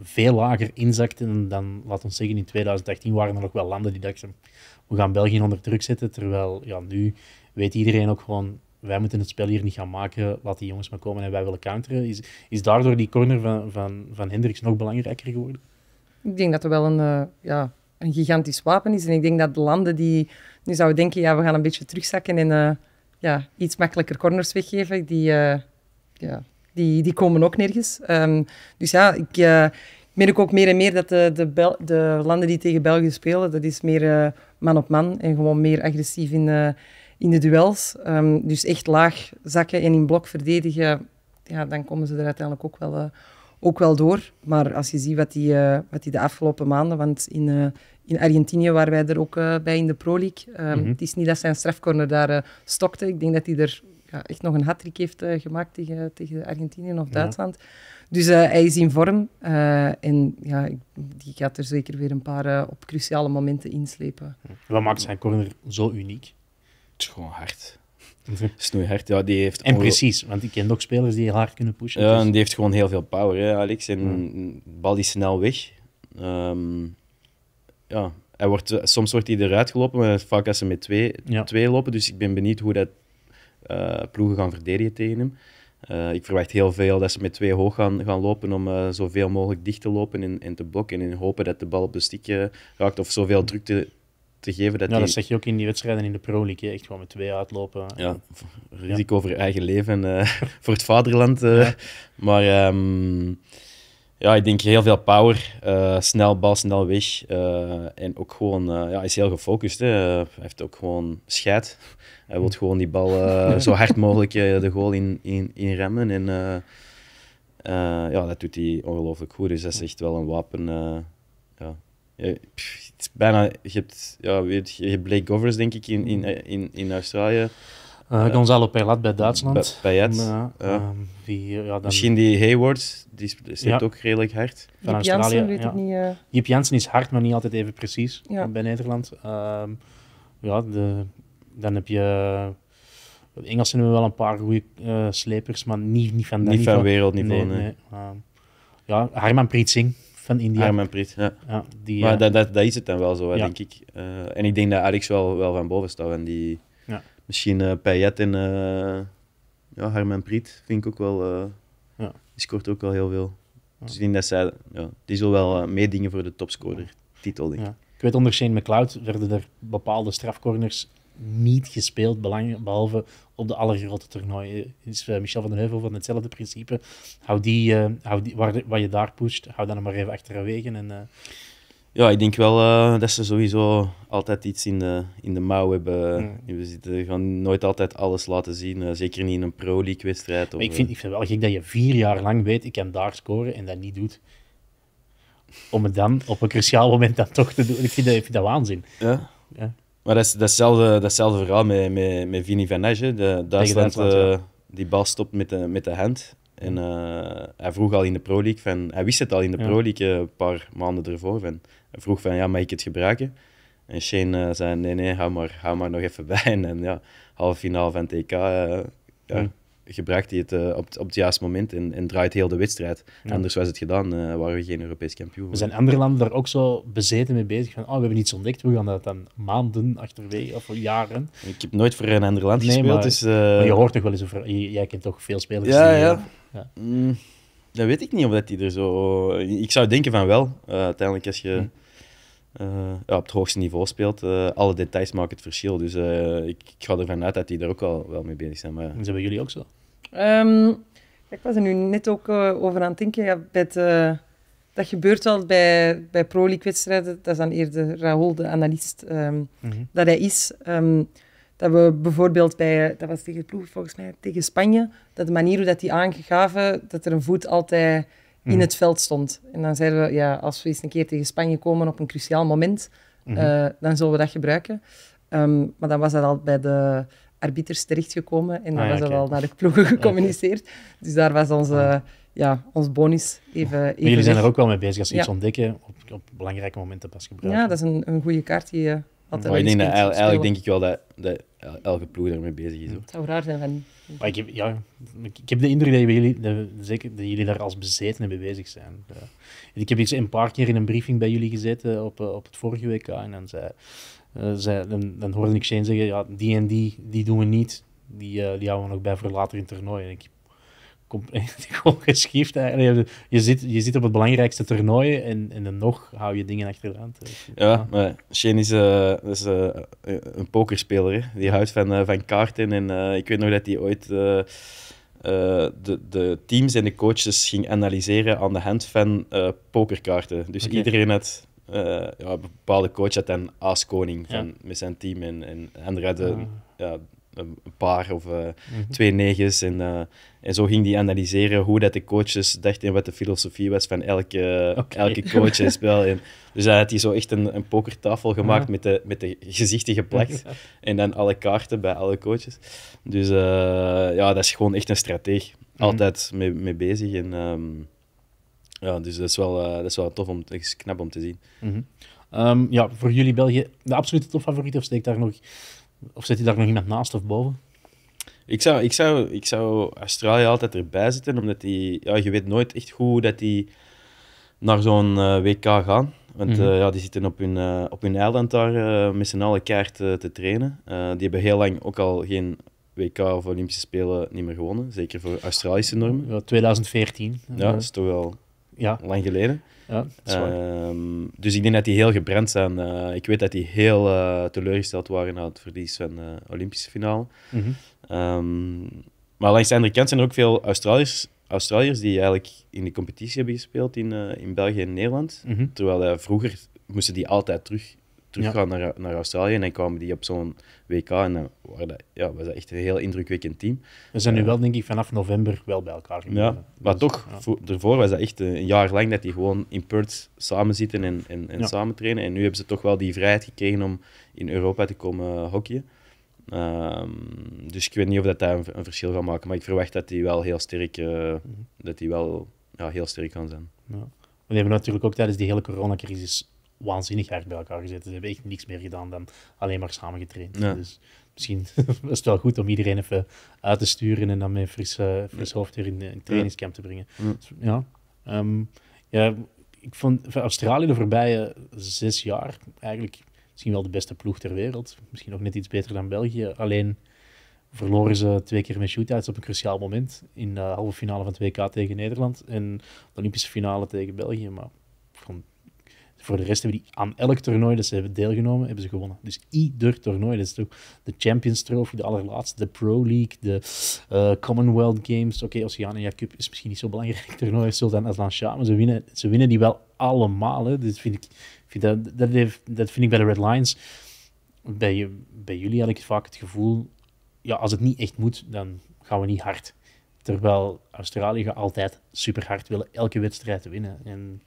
veel lager inzakte en dan, laten we zeggen, in 2018 waren er nog wel landen die dachten, hm, we gaan België onder druk zetten, terwijl ja, nu weet iedereen ook gewoon, wij moeten het spel hier niet gaan maken, laat die jongens maar komen en wij willen counteren. Is, is daardoor die corner van, van, van Hendricks nog belangrijker geworden? Ik denk dat er wel een, eh, ja, een gigantisch wapen is. En ik denk dat de landen die nu zouden denken, ja, we gaan een beetje terugzakken en eh, ja, iets makkelijker corners weggeven, die, eh, ja, die, die komen ook nergens. Ehm, dus ja, ik eh, merk ook meer en meer dat de, de, landen die tegen België spelen, dat is meer man op man en gewoon meer agressief in, in de duels. Ehm, dus echt laag zakken en in blok verdedigen, ja, dan komen ze er uiteindelijk ook wel ook wel door. Maar als je ziet wat die, wat die de afgelopen maanden, want in, in Argentinië, waar wij er ook eh, bij in de Pro League. Ehm, mhm. Het is niet dat zijn strafcorner daar eh, stokte. Ik denk dat hij er ja, echt nog een hat heeft eh, gemaakt tegen, tegen Argentinië of Duitsland. Dus hij is in vorm. en ja, die gaat er zeker weer een paar op cruciale momenten inslepen. Hm. Wat maakt zijn corner zo uniek? Het is gewoon hard. Snoeihard, ja, die heeft... En precies, want ik ken ook spelers die heel hard kunnen pushen. Ja, dus- en die heeft gewoon heel veel power, hè, Alex. En de bal is snel weg. Um, ja, wordt, eh, soms wordt hij eruit gelopen, maar vaak als ze met twee, twee lopen. Dus ik ben benieuwd hoe dat eh, ploegen gaan verdedigen tegen hem. Eh, ik verwacht heel veel dat ze met twee hoog gaan, gaan lopen om uh, zoveel mogelijk dicht te lopen en, en te blokken. En hopen dat de bal op de stick raakt of zoveel druk te, te geven. Dat ja, dat zeg je ook in die wedstrijden in de Pro League. Echt gewoon met twee uitlopen. Ja, risico voor eigen leven voor het vaderland. Maar... Ehm, ja, ik denk heel veel power. Eh, snel bal, snel weg. Eh, en ook gewoon, eh, ja, hij is heel gefocust. Hè. Hij heeft ook gewoon scheid. Hij wil gewoon die bal zo hard mogelijk de goal in, in, in remmen. En ja, dat doet hij ongelooflijk goed. Dus dat is echt wel een wapen. ja. Je, het bijna, je hebt, ja, weet je, je hebt Blake Govers, denk ik, in, in, in, in Australië. Uh, Gonzalo Peilat bij Duitsland. Eh, ja. Ehm, Misschien die Hayward, die steekt ook redelijk hard. Van Jip Australië. weet ik niet. Jip eh. Jansen is hard, maar niet altijd even precies bij Nederland. Ehm, ja, de, dan heb je. In Engelsen hebben wel een paar goede sleepers, maar niet, niet van Niet van wereldniveau, nee. Ehm, ja, Harman Priet van India. Herman Priet, ja. ja die, maar dat, dat, dat, is het dan wel zo, denk ik. en ik denk dat Alex wel, wel van boven staat en die, Misschien uh, Payet eh, en uh, ja, Harman Priet vind ik ook wel. Uh, ja. Die scoort ook wel heel veel. Dus ik denk dat zij, ja, die zullen wel meedingen voor de topscorer-titel, denk ik. Ik weet, onder Shane McLeod werden er bepaalde strafcorners niet gespeeld, behalve op de allergrote toernooien. Is Michel van den Heuvel van hetzelfde principe. Hou die, hou die waar, wat je daar pusht, hou dan maar even achterwege. En, uh, ja, ik denk wel eh, dat ze sowieso altijd iets in de, in de mouw hebben. We zitten, gaan nooit altijd alles laten zien, eh, zeker niet in een pro-league-wedstrijd. Eh. ik vind, ik het wel gek dat je vier jaar lang weet, ik kan daar scoren en dat niet doet. Om het dan op een cruciaal moment dan toch te doen. Ik vind dat, ik waanzin. Ja. ja. Maar dat is datzelfde, datzelfde verhaal met, met, met Vini van Nage, de Duitsland, die bal stopt met de, met de hand. En eh, hij vroeg al in de Pro League, van, hij wist het al in de ja. Pro League eh, een paar maanden ervoor. Van, hij vroeg van, ja, mag ik het gebruiken? En Shane eh, zei, nee, nee, hou maar, hou maar nog even bij. En, ja, halve finale van TK, ja, hij het op, op het juiste moment en, en draait heel de wedstrijd. Anders was het gedaan, waren we geen Europees kampioen. Er zijn andere landen daar ook zo bezeten mee bezig, van, oh, we hebben iets ontdekt, we gaan dat dan maanden achterwege, of jaren. Ik heb nooit voor een ander land gespeeld, maar, dus, maar je hoort toch wel eens over, jij kent toch veel spelers ja, die... Ja. Ja. Mm, dat weet ik niet of dat die er zo. Ik zou denken van wel. Eh, uiteindelijk, als je hm. eh, op het hoogste niveau speelt, eh, alle details maken het verschil. Dus ik, ik, ga ervan uit dat die er ook al wel mee bezig zijn. Maar, ja. Zijn dus jullie ook zo? Ehm, ik was er nu net ook over aan het denken. Ja, bij het, dat gebeurt wel bij, bij Pro League wedstrijden. Dat is dan eerder Raoul, de analist, um, dat hij is. Um, dat we bijvoorbeeld bij, dat was tegen ploeg volgens mij, tegen Spanje, dat de manier hoe dat die aangegaven, dat er een voet altijd in mhm. het veld stond. En dan zeiden we, ja, als we eens een keer tegen Spanje komen op een cruciaal moment, mhm. eh, dan zullen we dat gebruiken. Ehm, maar dan was dat al bij de arbiters terechtgekomen en dan ah, was dat al naar de ploegen gecommuniceerd. Dus daar was onze... Ah. ja, ons bonus even. maar jullie zijn er ook wel mee bezig als ze iets ontdekken op, op belangrijke momenten pas gebruiken. Ja, dat is een, een goede kaart die je eh, denk eigenlijk denk ik wel dat, dat elke ploeg daarmee bezig is. Hoor. Het zou raar zijn van... Maar ik, heb, ja, ik heb de indruk dat jullie, zeker, dat jullie daar als bezetenen mee bezig zijn. Ja. Ik heb eens een paar keer in een briefing bij jullie gezeten op, eh, op het vorige WK en dan, zei, eh, zei dan, hoorde ik Shane zeggen, ja, die en die, die doen we niet. Die, eh, die houden we nog bij voor later in het toernooi. En ik gewoon geschiefd eigenlijk. Je zit, je zit op het belangrijkste toernooi en, en dan nog hou je dingen achteraan. Dus, ja, maar Shane is, eh, is eh, een pokerspeler. Die houdt van, eh, van kaarten en ik weet nog dat hij ooit de, de teams en de coaches ging analyseren aan de hand van pokerkaarten. Dus iedereen had... ja, een bepaalde coach had een aas-koning met zijn team en, en anderen hadden... Ah. Ja, een paar of eh, mhm. twee negens. En, eh, en zo ging die analyseren hoe dat de coaches dachten en wat de filosofie was van elke, elke coach en dus hij had hij zo echt een, een pokertafel gemaakt met, de, met de gezichten geplakt. En dan alle kaarten bij alle coaches. Dus eh, ja, dat is gewoon echt een strateeg. Mhm. Altijd mee, mee bezig. En, ehm, ja, dus dat is wel, dat is wel tof om, is knap om te zien. Mhm. Ehm, ja, voor jullie België de absolute topfavoriet of steekt daar nog of zit hij daar nog iemand naast of boven? Ik zou, ik zou, ik zou Australië altijd erbij zitten, omdat die, ja, je weet nooit echt goed dat die naar zo'n eh, WK gaan. Want mhm. eh, ja, die zitten op hun, eh, op hun eiland daar met z'n allen kaart te trainen. die hebben heel lang ook al geen WK of Olympische Spelen niet meer gewonnen. Zeker voor Australische normen. 2014. Ja, dat is toch wel ja. lang geleden. Ja, ehm, dus ik denk dat die heel gebrand zijn. Eh, ik weet dat die heel eh, teleurgesteld waren na het verlies van de eh, Olympische finale. Mhm. Ehm, maar langs de andere kant zijn er ook veel Australiërs, Australiërs die eigenlijk in de competitie hebben gespeeld in, in België en Nederland. Mhm. Terwijl vroeger moesten die altijd terug teruggaan naar, naar Australië. En dan kwamen die op zo'n WK en dan waren ja, was dat echt een heel indrukwekkend team. We zijn nu eh, wel, denk ik, vanaf november wel bij elkaar gekomen. Ja, maar dus, toch, ja. daarvoor was dat echt eh, een jaar lang dat die gewoon in Perth samen zitten en, en, en samen En nu hebben ze toch wel die vrijheid gekregen om in Europa te komen eh, hockeyen. Ehm, dus ik weet niet of dat daar een, verschil gaat maken, maar ik verwacht dat die wel heel sterk, uh, dat die wel, ja, heel sterk kan zijn. Ja. We hebben natuurlijk ook tijdens die hele coronacrisis waanzinnig hard bij elkaar gezeten. Ze hebben echt niks meer gedaan dan alleen maar samen getraind. Dus misschien is het wel goed om iedereen even uit te sturen en dan met fris, uh, hoofd weer in een trainingscamp te brengen. Ja. Dus, ehm, ja, ik vond Australië de voorbije zes jaar eigenlijk misschien wel de beste ploeg ter wereld. Misschien nog net iets beter dan België. Alleen verloren ze twee keer met shootouts op een cruciaal moment. In de halve finale van het WK tegen Nederland en de Olympische finale tegen België. Maar voor de rest hebben die aan elk toernooi dat ze hebben deelgenomen, hebben ze gewonnen. Dus ieder toernooi, dat is toch de Champions Trophy, de allerlaatste, de Pro League, de eh, Commonwealth Games. Oké, okay, Oceania Cup is misschien niet zo belangrijk toernooi, Sultan Aslan Shah, maar ze winnen, ze winnen die wel allemaal. Hè. Dus vind ik, vind dat, dat, heeft, dat vind ik bij de Red Lions. Bij, bij jullie had ik vaak het gevoel, ja, als het niet echt moet, dan gaan we niet hard. Terwijl Australië altijd super hard willen elke wedstrijd winnen. En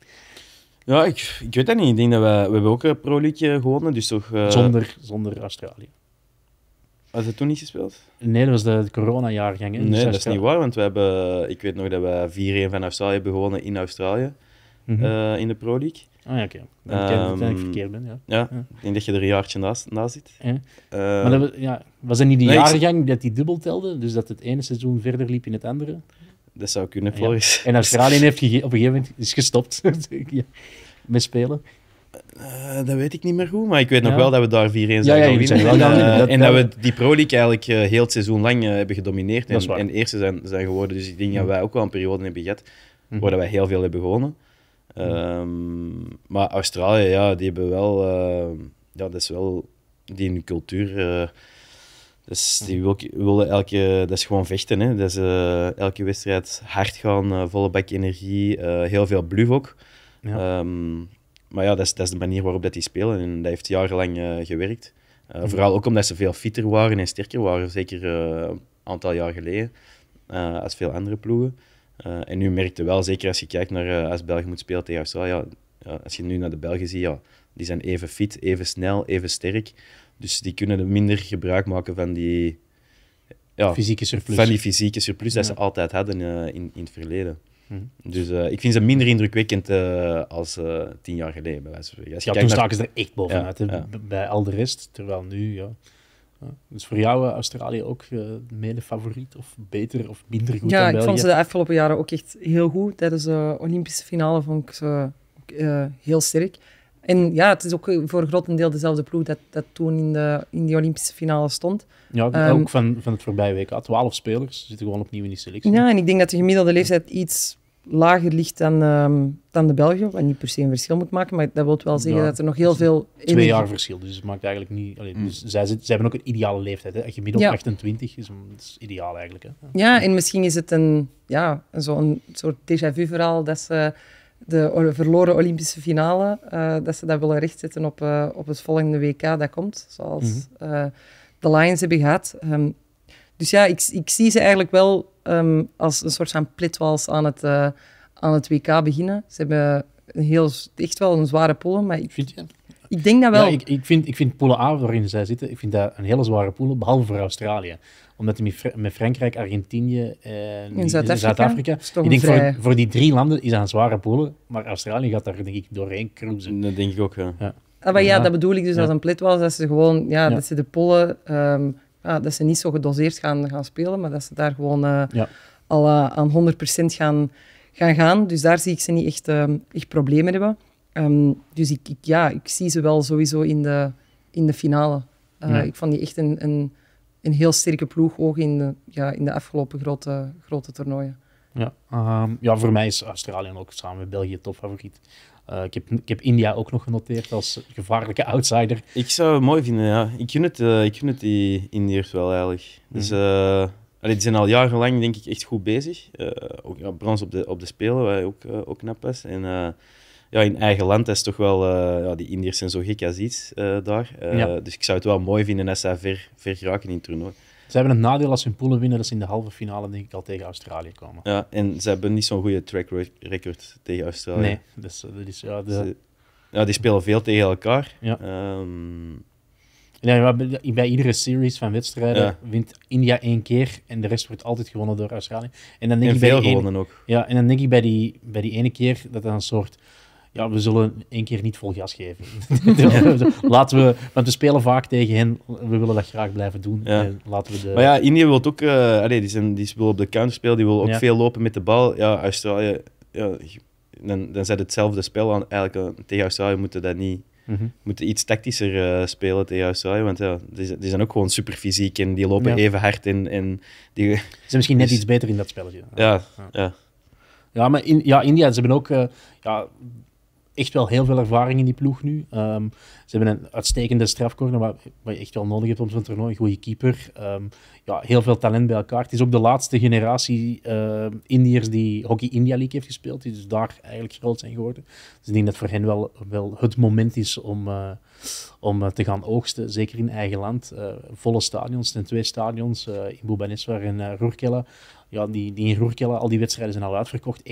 ja, ik, ik weet dat niet. Ik denk dat we, we hebben ook een Pro League gewonnen, dus toch... Eh, zonder, zonder Australië. Had het toen niet gespeeld? Nee, dat was de corona-jaargang. Nee, dat is niet waar, want we hebben, ik weet nog dat we 4-1 van Australië hebben gewonnen in Australië, mhm. eh, in de Pro League. Ah ja, oké. Okay. Dan dat ik ehm, verkeerd ben, ja. ja. ik denk dat je er een jaartje naast, naast zit. Eh, maar dat, ja, was dat niet de nee, jaargang dat die dubbel telde? Dus dat het ene seizoen verder liep in het andere? Dat zou kunnen, volgens En Australië heeft op een gegeven moment is gestopt met spelen. Eh, dat weet ik niet meer goed, maar ik weet nog wel dat we daar 4-1 zijn En, dat, eh, en dat, we die Pro League eigenlijk eh, heel het seizoen lang hebben gedomineerd en, en eerste zijn, zijn geworden. Dus ik denk dat wij ook wel een periode hebben gehad mm waar wij heel veel hebben gewonnen. Mhm. Ehm, maar Australië, ja, die hebben wel... ja, dat is wel die cultuur... Dus die mhm. wil, willen elke, dat is gewoon vechten. Hè. Dat is eh, elke wedstrijd hard gaan, eh, volle bak energie, eh, heel veel bluf ook. Ehm, maar ja, dat is, dat is de manier waarop dat die spelen en dat heeft jarenlang gewerkt. Mhm. Vooral ook omdat ze veel fitter waren en sterker waren, zeker een aantal jaar geleden, als veel andere ploegen. en nu merkte wel, zeker als je kijkt naar als België moet spelen tegen Australië, als je nu naar de Belgen ziet, ja, die zijn even fit, even snel, even sterk. Dus die kunnen minder gebruik maken van die, ja, fysieke surplus. Van die fysieke surplus dat ze altijd hadden eh, in, in het verleden. Mhm. Dus eh, ik vind ze minder indrukwekkend uh, als tien jaar geleden, bij wijze van Ja, toen staken ze er echt bovenuit, bij al de rest. Terwijl nu, ja. Dus voor jou Australië ook mede favoriet of beter of minder goed ja, dan ik vond ze de afgelopen jaren ook echt heel goed. Tijdens de Olympische finale vond ik ze heel sterk. En ja, het is ook eh, voor een grotendeel dezelfde ploeg dat, dat toen in, de, in die Olympische finale stond. Ja, ook ehm, van, van het voorbije week. twaalf spelers zitten gewoon opnieuw in die selectie. Ja, en ik denk dat de gemiddelde leeftijd iets lager ligt dan, ehm, dan de Belgen, wat niet per se een verschil moet maken, maar dat wil wel zeggen dat er nog heel dus veel... Twee jaar verschil, dus het maakt eigenlijk niet... Ze mm. dus zij, hebben ook een ideale leeftijd. Hè? Gemiddeld 28 is, is, ideaal eigenlijk. Hè? Ja, en misschien is het een, ja, een soort déjà vu-verhaal dat ze de verloren Olympische finale, eh, dat ze dat willen rechtzetten op, eh, op het volgende WK dat komt, zoals mhm. eh, de Lions hebben gehad. Ehm, dus ja, ik, ik, zie ze eigenlijk wel ehm, als een soort van plitwals aan het, aan het WK beginnen. Ze hebben een heel, echt wel een zware pool, maar ik, vind je? Ik denk dat wel. Ja, ik, ik, vind, ik vind poelen A waarin zij zitten, ik vind dat een hele zware pool, behalve voor Australië omdat hij met, Frankrijk, Argentinië en eh, Zuid-Afrika. ik denk voor, voor, die drie landen is dat een zware pollen, Maar Australië gaat daar denk ik doorheen cruisen. Dat denk ik ook, ja. ja. Ah, maar ja, dat bedoel ik dus als een plet was. Dat ze gewoon, ja, dat ze de pollen, ehm, dat ze niet zo gedoseerd gaan, gaan spelen, maar dat ze daar gewoon eh, al eh, aan 100% gaan, gaan gaan. Dus daar zie ik ze niet echt, ehm, echt problemen hebben. Ehm, dus ik, ja, ik zie ze wel sowieso in de, in de finale. Ik vond die echt een, een, een heel sterke ploeg, ook in de, ja, in de afgelopen grote, grote toernooien. Ja, ehm, ja, voor mij is Australië ook samen met België topfavoriet. Uh, ik, heb, ik heb India ook nog genoteerd als gevaarlijke outsider. Ik zou het mooi vinden, ja. Ik gun het, eh, ik gun het die Indiërs wel eigenlijk. Dus, mhm. eh, allee, die zijn al jarenlang denk ik echt goed bezig. ook ja, brons op de, op de Spelen, wij ook, ook knap En ja, in eigen land is toch wel, uh, ja, die Indiërs zijn zo gek als iets eh, daar. Eh, dus ik zou het wel mooi vinden als zij ver, geraken in het toernooi. Ze hebben een nadeel als ze hun poelen winnen dat ze in de halve finale denk ik al tegen Australië komen. Ja, en ze hebben niet zo'n goede track record tegen Australië. Nee, dus, dat is, ja, ja, die spelen veel tegen elkaar. Ja. Um... ja bij iedere series van wedstrijden wint India één keer en de rest wordt altijd gewonnen door Australië. En, dan denk veel bij gewonnen ook. Ja, en dan denk ik bij die, bij die ene keer dat dat een soort ja, we zullen één keer niet vol gas geven. laten we, want we spelen vaak tegen hen, we willen dat graag blijven doen. Laten we de... Maar ja, India wil ook, uh, die, zijn, die wil op de counter spelen, die wil ook veel lopen met de bal. Ja, Australië, ja, dan, dan zet hetzelfde spel aan. Eigenlijk, eh, tegen Australië moeten dat niet. Mhm. moeten iets tactischer eh, spelen tegen Australië. Want ja, die, zijn ook gewoon super fysiek en die lopen even hard. in in die... Ze zijn misschien net iets beter in dat spelletje. Ja, ja. ja. maar in, ja, India, ze hebben ook... ja, echt wel heel veel ervaring in die ploeg nu. Ehm, ze hebben een uitstekende strafcorner, wat, wat je echt wel nodig hebt om zo'n toernooi. Een goede keeper. Ehm, ja, heel veel talent bij elkaar. Het is ook de laatste generatie uh, Indiërs die Hockey India League heeft gespeeld. Die dus daar eigenlijk groot zijn geworden. Dus ik denk dat voor hen wel, wel het moment is om, eh, om eh, te gaan oogsten. Zeker in eigen land. Eh, volle stadions, ten twee stadions in Bhubaneswar en Roerkela ja, die, die in Roerkellen, al die wedstrijden zijn al uitverkocht. 21.000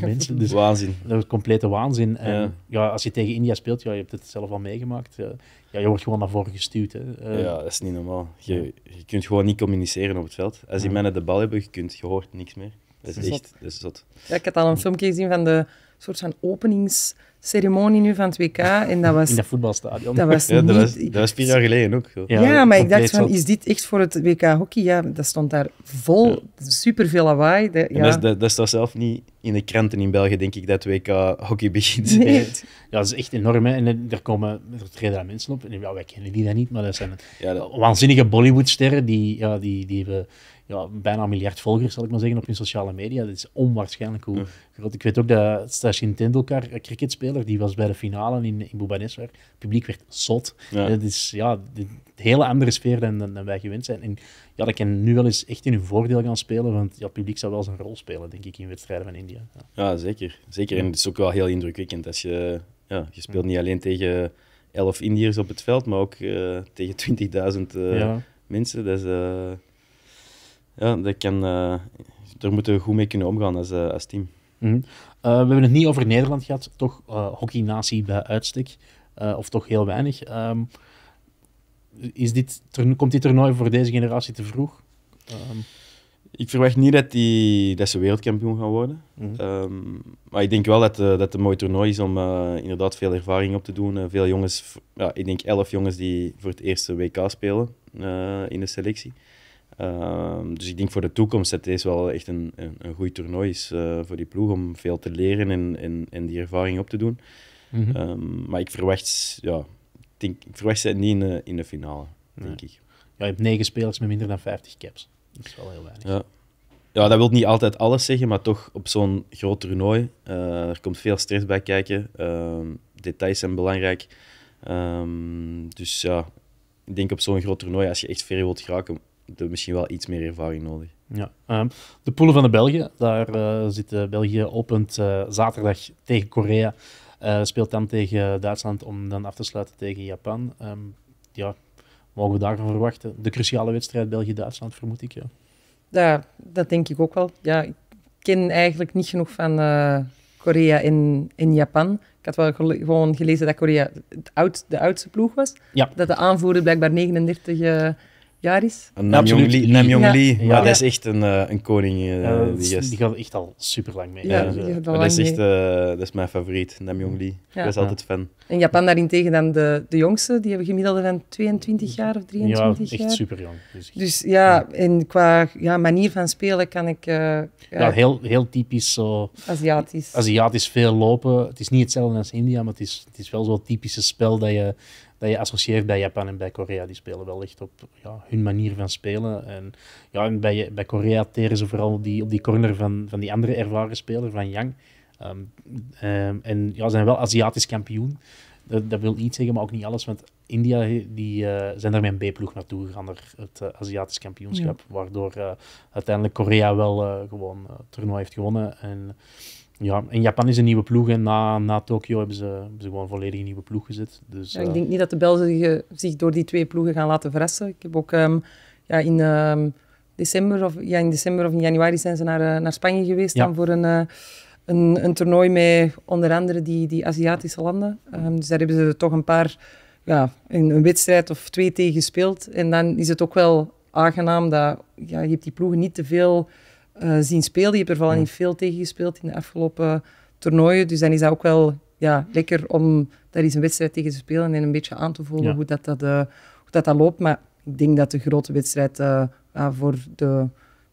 mensen. Dus waanzin. Dat is complete waanzin. Ja. ja, als je tegen India speelt, ja, je hebt het zelf al meegemaakt. Ja, je wordt gewoon naar voren gestuurd. Hè. Eh, ja, dat is niet normaal. Je, je kunt gewoon niet communiceren op het veld. Als die mannen de bal hebben, je, kunt, je hoort niks meer. Dat is, dat echt dat is zot. Ja, ik had al een filmpje gezien van de soort van openingsceremonie nu van het WK. En dat was, In dat voetbalstadion. Dat was, dat, was dat vier jaar geleden ook. Ja, maar ik dacht van, is dit echt voor het WK hockey? Ja, dat stond daar vol, superveel lawaai. Dat, dat, dat, staat zelf niet in de kranten in België, denk ik, dat WK hockey begint. Nee. Ja, dat is echt enorm. En er, komen, er treden daar mensen op. En ja, wij kennen die dat niet, maar dat zijn waanzinnige Bollywoodsterren die, ja, die, die we ja, bijna een miljard volgers, zal ik maar zeggen, op hun sociale media. Dat is onwaarschijnlijk hoe groot. Ik weet ook dat Sachin Tendulkar, cricketspeler, die was bij de finale in, in Bhubaneswar. Het publiek werd zot. Ja. Het is ja, een hele andere sfeer dan, dan, wij gewend zijn. En ja, dat kan nu wel eens echt in hun voordeel gaan spelen, want ja, het publiek zou wel zijn rol spelen, denk ik, in wedstrijden van India. Ja, zeker. zeker. En het is ook wel heel indrukwekkend. Als je, ja, je speelt niet alleen tegen elf Indiërs op het veld, maar ook eh, tegen 20.000 eh, mensen. Dat is... Eh, ja, dat kan, uh, daar moeten we goed mee kunnen omgaan als, eh, als team. Mhm. Eh, we hebben het niet over Nederland gehad, toch hockeynatie bij uitstek, of toch heel weinig. Ehm, is dit, komt dit toernooi voor deze generatie te vroeg? Ehm, ik verwacht niet dat, die, dat ze wereldkampioen gaan worden. Mhm. Ehm, maar ik denk wel dat, dat het een mooi toernooi is om inderdaad veel ervaring op te doen. veel jongens, ja, ik denk elf jongens die voor het eerste WK spelen in de selectie. Ehm, dus ik denk voor de toekomst dat deze wel echt een, een, een goed toernooi is eh, voor die ploeg om veel te leren en, en, en die ervaring op te doen. Mhm. Ehm, maar ik verwacht, ja, ik, denk, ik verwacht ze niet in de, in de finale, denk ik. Ja, je hebt negen spelers met minder dan 50 caps. Dat is wel heel weinig. Ja. Ja, dat wil niet altijd alles zeggen, maar toch op zo'n groot toernooi. Eh, er komt veel stress bij kijken. Ehm, details zijn belangrijk. dus ja, ik denk op zo'n groot toernooi, als je echt ver wilt geraken, de, misschien wel iets meer ervaring nodig. Ja. Ehm, de poelen van de Belgen, daar eh, zit eh, België opent eh, zaterdag tegen Korea. speelt dan tegen Duitsland om dan af te sluiten tegen Japan. Um, ja, mogen we daarvan verwachten? De cruciale wedstrijd België-Duitsland, vermoed ik, ja. ja. dat denk ik ook wel. Ja, ik ken eigenlijk niet genoeg van Korea in, in Japan. Ik had wel gewoon gelezen dat Korea het oud, de oudste ploeg was. Ja. Dat de aanvoerder blijkbaar 39 jaar is. Nam Lee. Nam Jong Lee. Ja. dat is echt een, eh, een koning. Eh, die, is, die gaat echt al super lang mee. Ja, dat, is echt, eh, dat is mijn favoriet, Nam Jong Lee. Ik was altijd fan. En Japan daarentegen dan de, de jongste, die hebben gemiddelde van 22 jaar of 23 jaar. Ja, echt super jong. Dus, dus ja, en qua ja, manier van spelen kan ik... ja, heel, heel typisch zo... Aziatisch. Aziatisch veel lopen. Het is niet hetzelfde als India, maar het is, het is wel zo'n typische spel dat je dat je associeert bij Japan en bij Korea. Die spelen wellicht op ja, hun manier van spelen. En, ja, bij, bij Korea teren ze vooral op die, op die corner van, van die andere ervaren speler, van Yang. Um, en ja, zijn wel Aziatisch kampioen. Dat, dat, wil niet zeggen, maar ook niet alles. Want India die, uh, zijn daar met een B-ploeg naartoe gegaan, naar het eh, Aziatisch kampioenschap. Waardoor eh, uiteindelijk Korea wel gewoon het toernooi heeft gewonnen. En ja, in Japan is een nieuwe ploeg en na, na Tokio hebben ze, hebben ze gewoon volledig een nieuwe ploeg gezet. Dus, ik eh, denk niet dat de Belgen zich door die twee ploegen gaan laten verrassen. Ik heb ook ehm, ja, in, ehm, december of, ja, in december of in januari zijn ze naar, eh, naar Spanje geweest dan voor een, eh, een, een, toernooi met onder andere die, die Aziatische landen. Ehm, dus daar hebben ze toch een paar, ja, een, een wedstrijd of twee tegen gespeeld. En dan is het ook wel aangenaam dat ja, je hebt die ploegen niet te veel eh, zien spelen. Je hebt er vooral niet veel tegen gespeeld in de afgelopen toernooien. Dus dan is dat ook wel ja, lekker om daar eens een wedstrijd tegen te spelen en een beetje aan te voelen hoe, dat, dat, eh, hoe dat, dat loopt. Maar ik denk dat de grote wedstrijd eh, voor de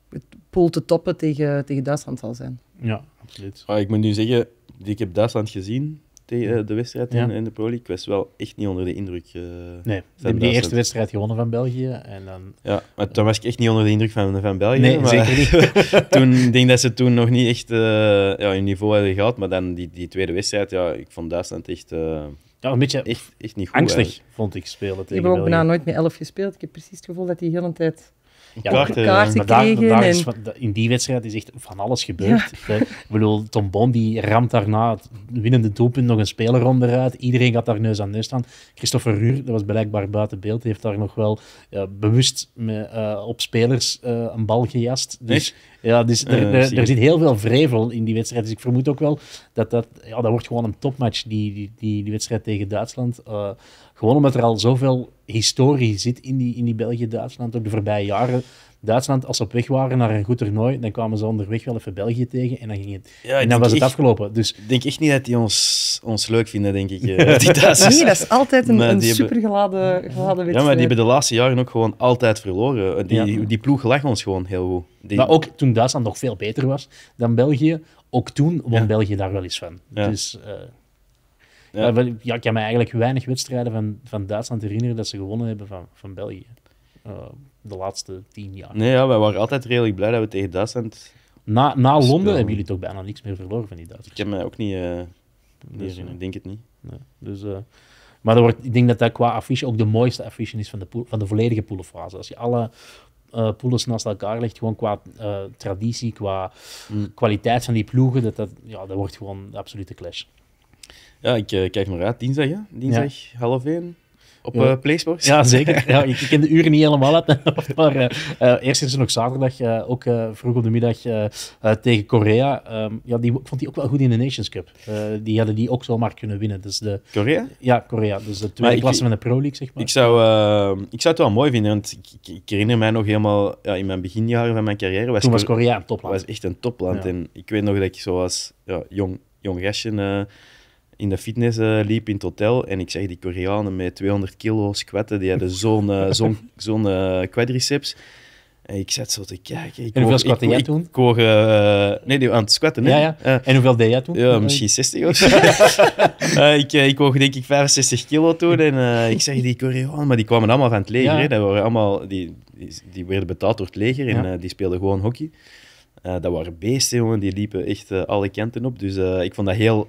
het pool te toppen tegen, tegen Duitsland zal zijn. Ja, absoluut. Maar ah, ik moet nu zeggen, ik heb Duitsland gezien tegen eh, de wedstrijd in, in de Pro League. Ik was wel echt niet onder de indruk. Eh, nee, ze hebben die eerste wedstrijd gewonnen van België. En dan, ja, maar toen was ik echt niet onder de indruk van, van België. Nee, maar, zeker niet. toen, ik denk dat ze toen nog niet echt eh, ja, hun niveau hadden gehad. Maar dan die, die tweede wedstrijd, ja, ik vond Duitsland echt... Uh, ja, een beetje echt, niet goed, angstig, vond ik spelen tegen Ik heb ook bijna nooit met 11 gespeeld. Ik heb precies het gevoel dat die hele tijd ja, kaarten, eh, kaarten In die wedstrijd is echt van alles gebeurd. Eh, ik bedoel, Tom Bon die ramt daarna het winnende doelpunt nog een speler onderuit. Iedereen gaat daar neus aan neus staan. Christopher Ruur, dat was blijkbaar buiten beeld, heeft daar nog wel bewust eh, op spelers een bal gejast. Dus ja, dus er, eh, er, zit heel veel vrevel in die wedstrijd. Dus ik vermoed ook wel dat dat... Ja, dat wordt gewoon een topmatch, die, die, die, wedstrijd tegen Duitsland. Eh, gewoon omdat er al zoveel historie zit in die, in die België-Duitsland, ook de voorbije jaren. Duitsland, als ze op weg waren naar een goed toernooi, dan kwamen ze onderweg wel even België tegen en dan, ging het, en dan was het afgelopen. Dus... Ik denk echt niet dat die ons, ons leuk vinden, denk ik. Eh, die Duitsers. Nee, dat is altijd een, een supergeladen wedstrijd. Ja, maar die hebben de laatste jaren ook gewoon altijd verloren. Die, die ploeg lag ons gewoon heel goed. Maar ook toen Duitsland nog veel beter was dan België, ook toen won België daar wel eens van. Dus... Eh, ja. ja. ik kan me eigenlijk weinig wedstrijden van, van Duitsland herinneren dat ze gewonnen hebben van, van België. Eh, de laatste tien jaar. Nee, ja, wij waren altijd redelijk blij dat we tegen Duitsland. Na, na dus Londen hebben jullie toch bijna niks meer verloren van die Duitsers? Ik heb mij ook niet, uh, ik denk het niet. Dus, uh, maar wordt, ik denk dat dat qua affiche ook de mooiste affiche is van de, van de volledige poelenfase. Als je alle uh, naast elkaar legt, gewoon qua traditie, qua mm. kwaliteit van die ploegen, dat, dat, ja, dat wordt gewoon de absolute clash. Ja, ik kijk maar uit. Dinsdag, Dinsdag, ja. half één op ja. Eh, ja, zeker. Ja, ik, ken de uren niet helemaal uit Maar uh, eerst is ze nog zaterdag, ook vroeg op de middag, tegen Korea. Ehm, ja, die, vond hij ook wel goed in de Nations Cup. die hadden die ook maar kunnen winnen. Dus de, Korea? Ja, Korea. Dus de tweede klasse van de Pro League, zeg maar. Ik zou, ehm, ik zou het wel mooi vinden, want ik, ik herinner mij nog helemaal ja, in mijn beginjaren van mijn carrière. Was Toen was Korea een topland. was echt een topland. En ik weet nog dat ik zo was, ja, jong, jong gastje in de fitness eh, liep in het hotel en ik zeg die Koreanen met 200 kilo squatten, die hadden zo'n uh, zo'n eh, quadriceps. En ik zat zo te kijken. Ik en hoeveel squatte jij toen? Ik hoog, nee, die, aan het squatten. Ja, ja. en hoeveel deed jij toen? Ja, misschien 60 of zo. ik, ik denk ik 65 kilo toen en ik zeg die Koreanen, maar die kwamen allemaal van het leger. Hè. Dat waren allemaal, die, die, werden betaald door het leger en die speelden gewoon hockey. dat waren beesten, jongen. Die liepen echt alle kanten op. Dus ik vond dat heel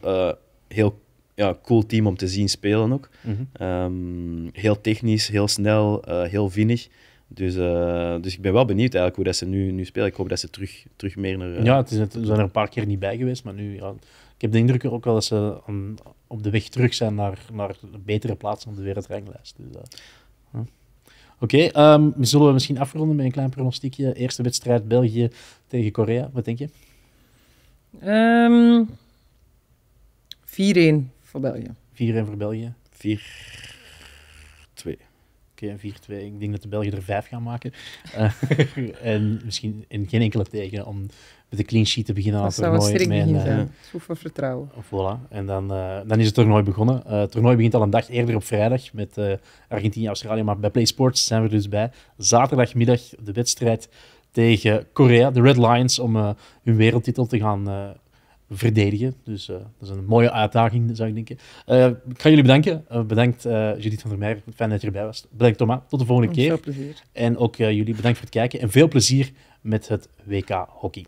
heel ja, cool team om te zien spelen ook. Mhm. Ehm, heel technisch, heel snel, eh, heel vinnig. Dus, eh, dus ik ben wel benieuwd eigenlijk hoe dat ze nu, nu spelen. Ik hoop dat ze terug, terug meer naar... Eh, ja, het is net, zijn er een paar keer niet bij geweest, maar nu... Ja, ik heb de indruk ook wel dat ze op de weg terug zijn naar, naar betere plaatsen op de wereldranglijst. Dus, Oké, ehm, zullen we misschien afronden met een klein pronostiekje. Eerste wedstrijd België tegen Korea. Wat denk je? Ehm, 4-1 voor België. 4-1 voor België. 4-2. Oké, okay, 4-2. Ik denk dat de Belgen er 5 gaan maken. Uh, en misschien in geen enkele tegen om met de clean sheet te beginnen aan het Dat zou een eh, zijn. Het hoeft van vertrouwen. Voilà. En dan, uh, dan is het toernooi begonnen. het toernooi begint al een dag eerder op vrijdag met Argentinië, Australië. Maar bij Play Sports zijn we dus bij. Zaterdagmiddag de wedstrijd tegen Korea, de Red Lions, om hun wereldtitel te gaan verdedigen. Dus eh, dat is een mooie uitdaging, zou ik denken. Uh, ik ga jullie bedanken. Eh, bedankt Judith van der Meijer. Fijn dat je erbij was. Bedankt Thomas. Tot de volgende keer. plezier. En ook jullie bedankt voor het kijken. En veel plezier met het WK Hockey.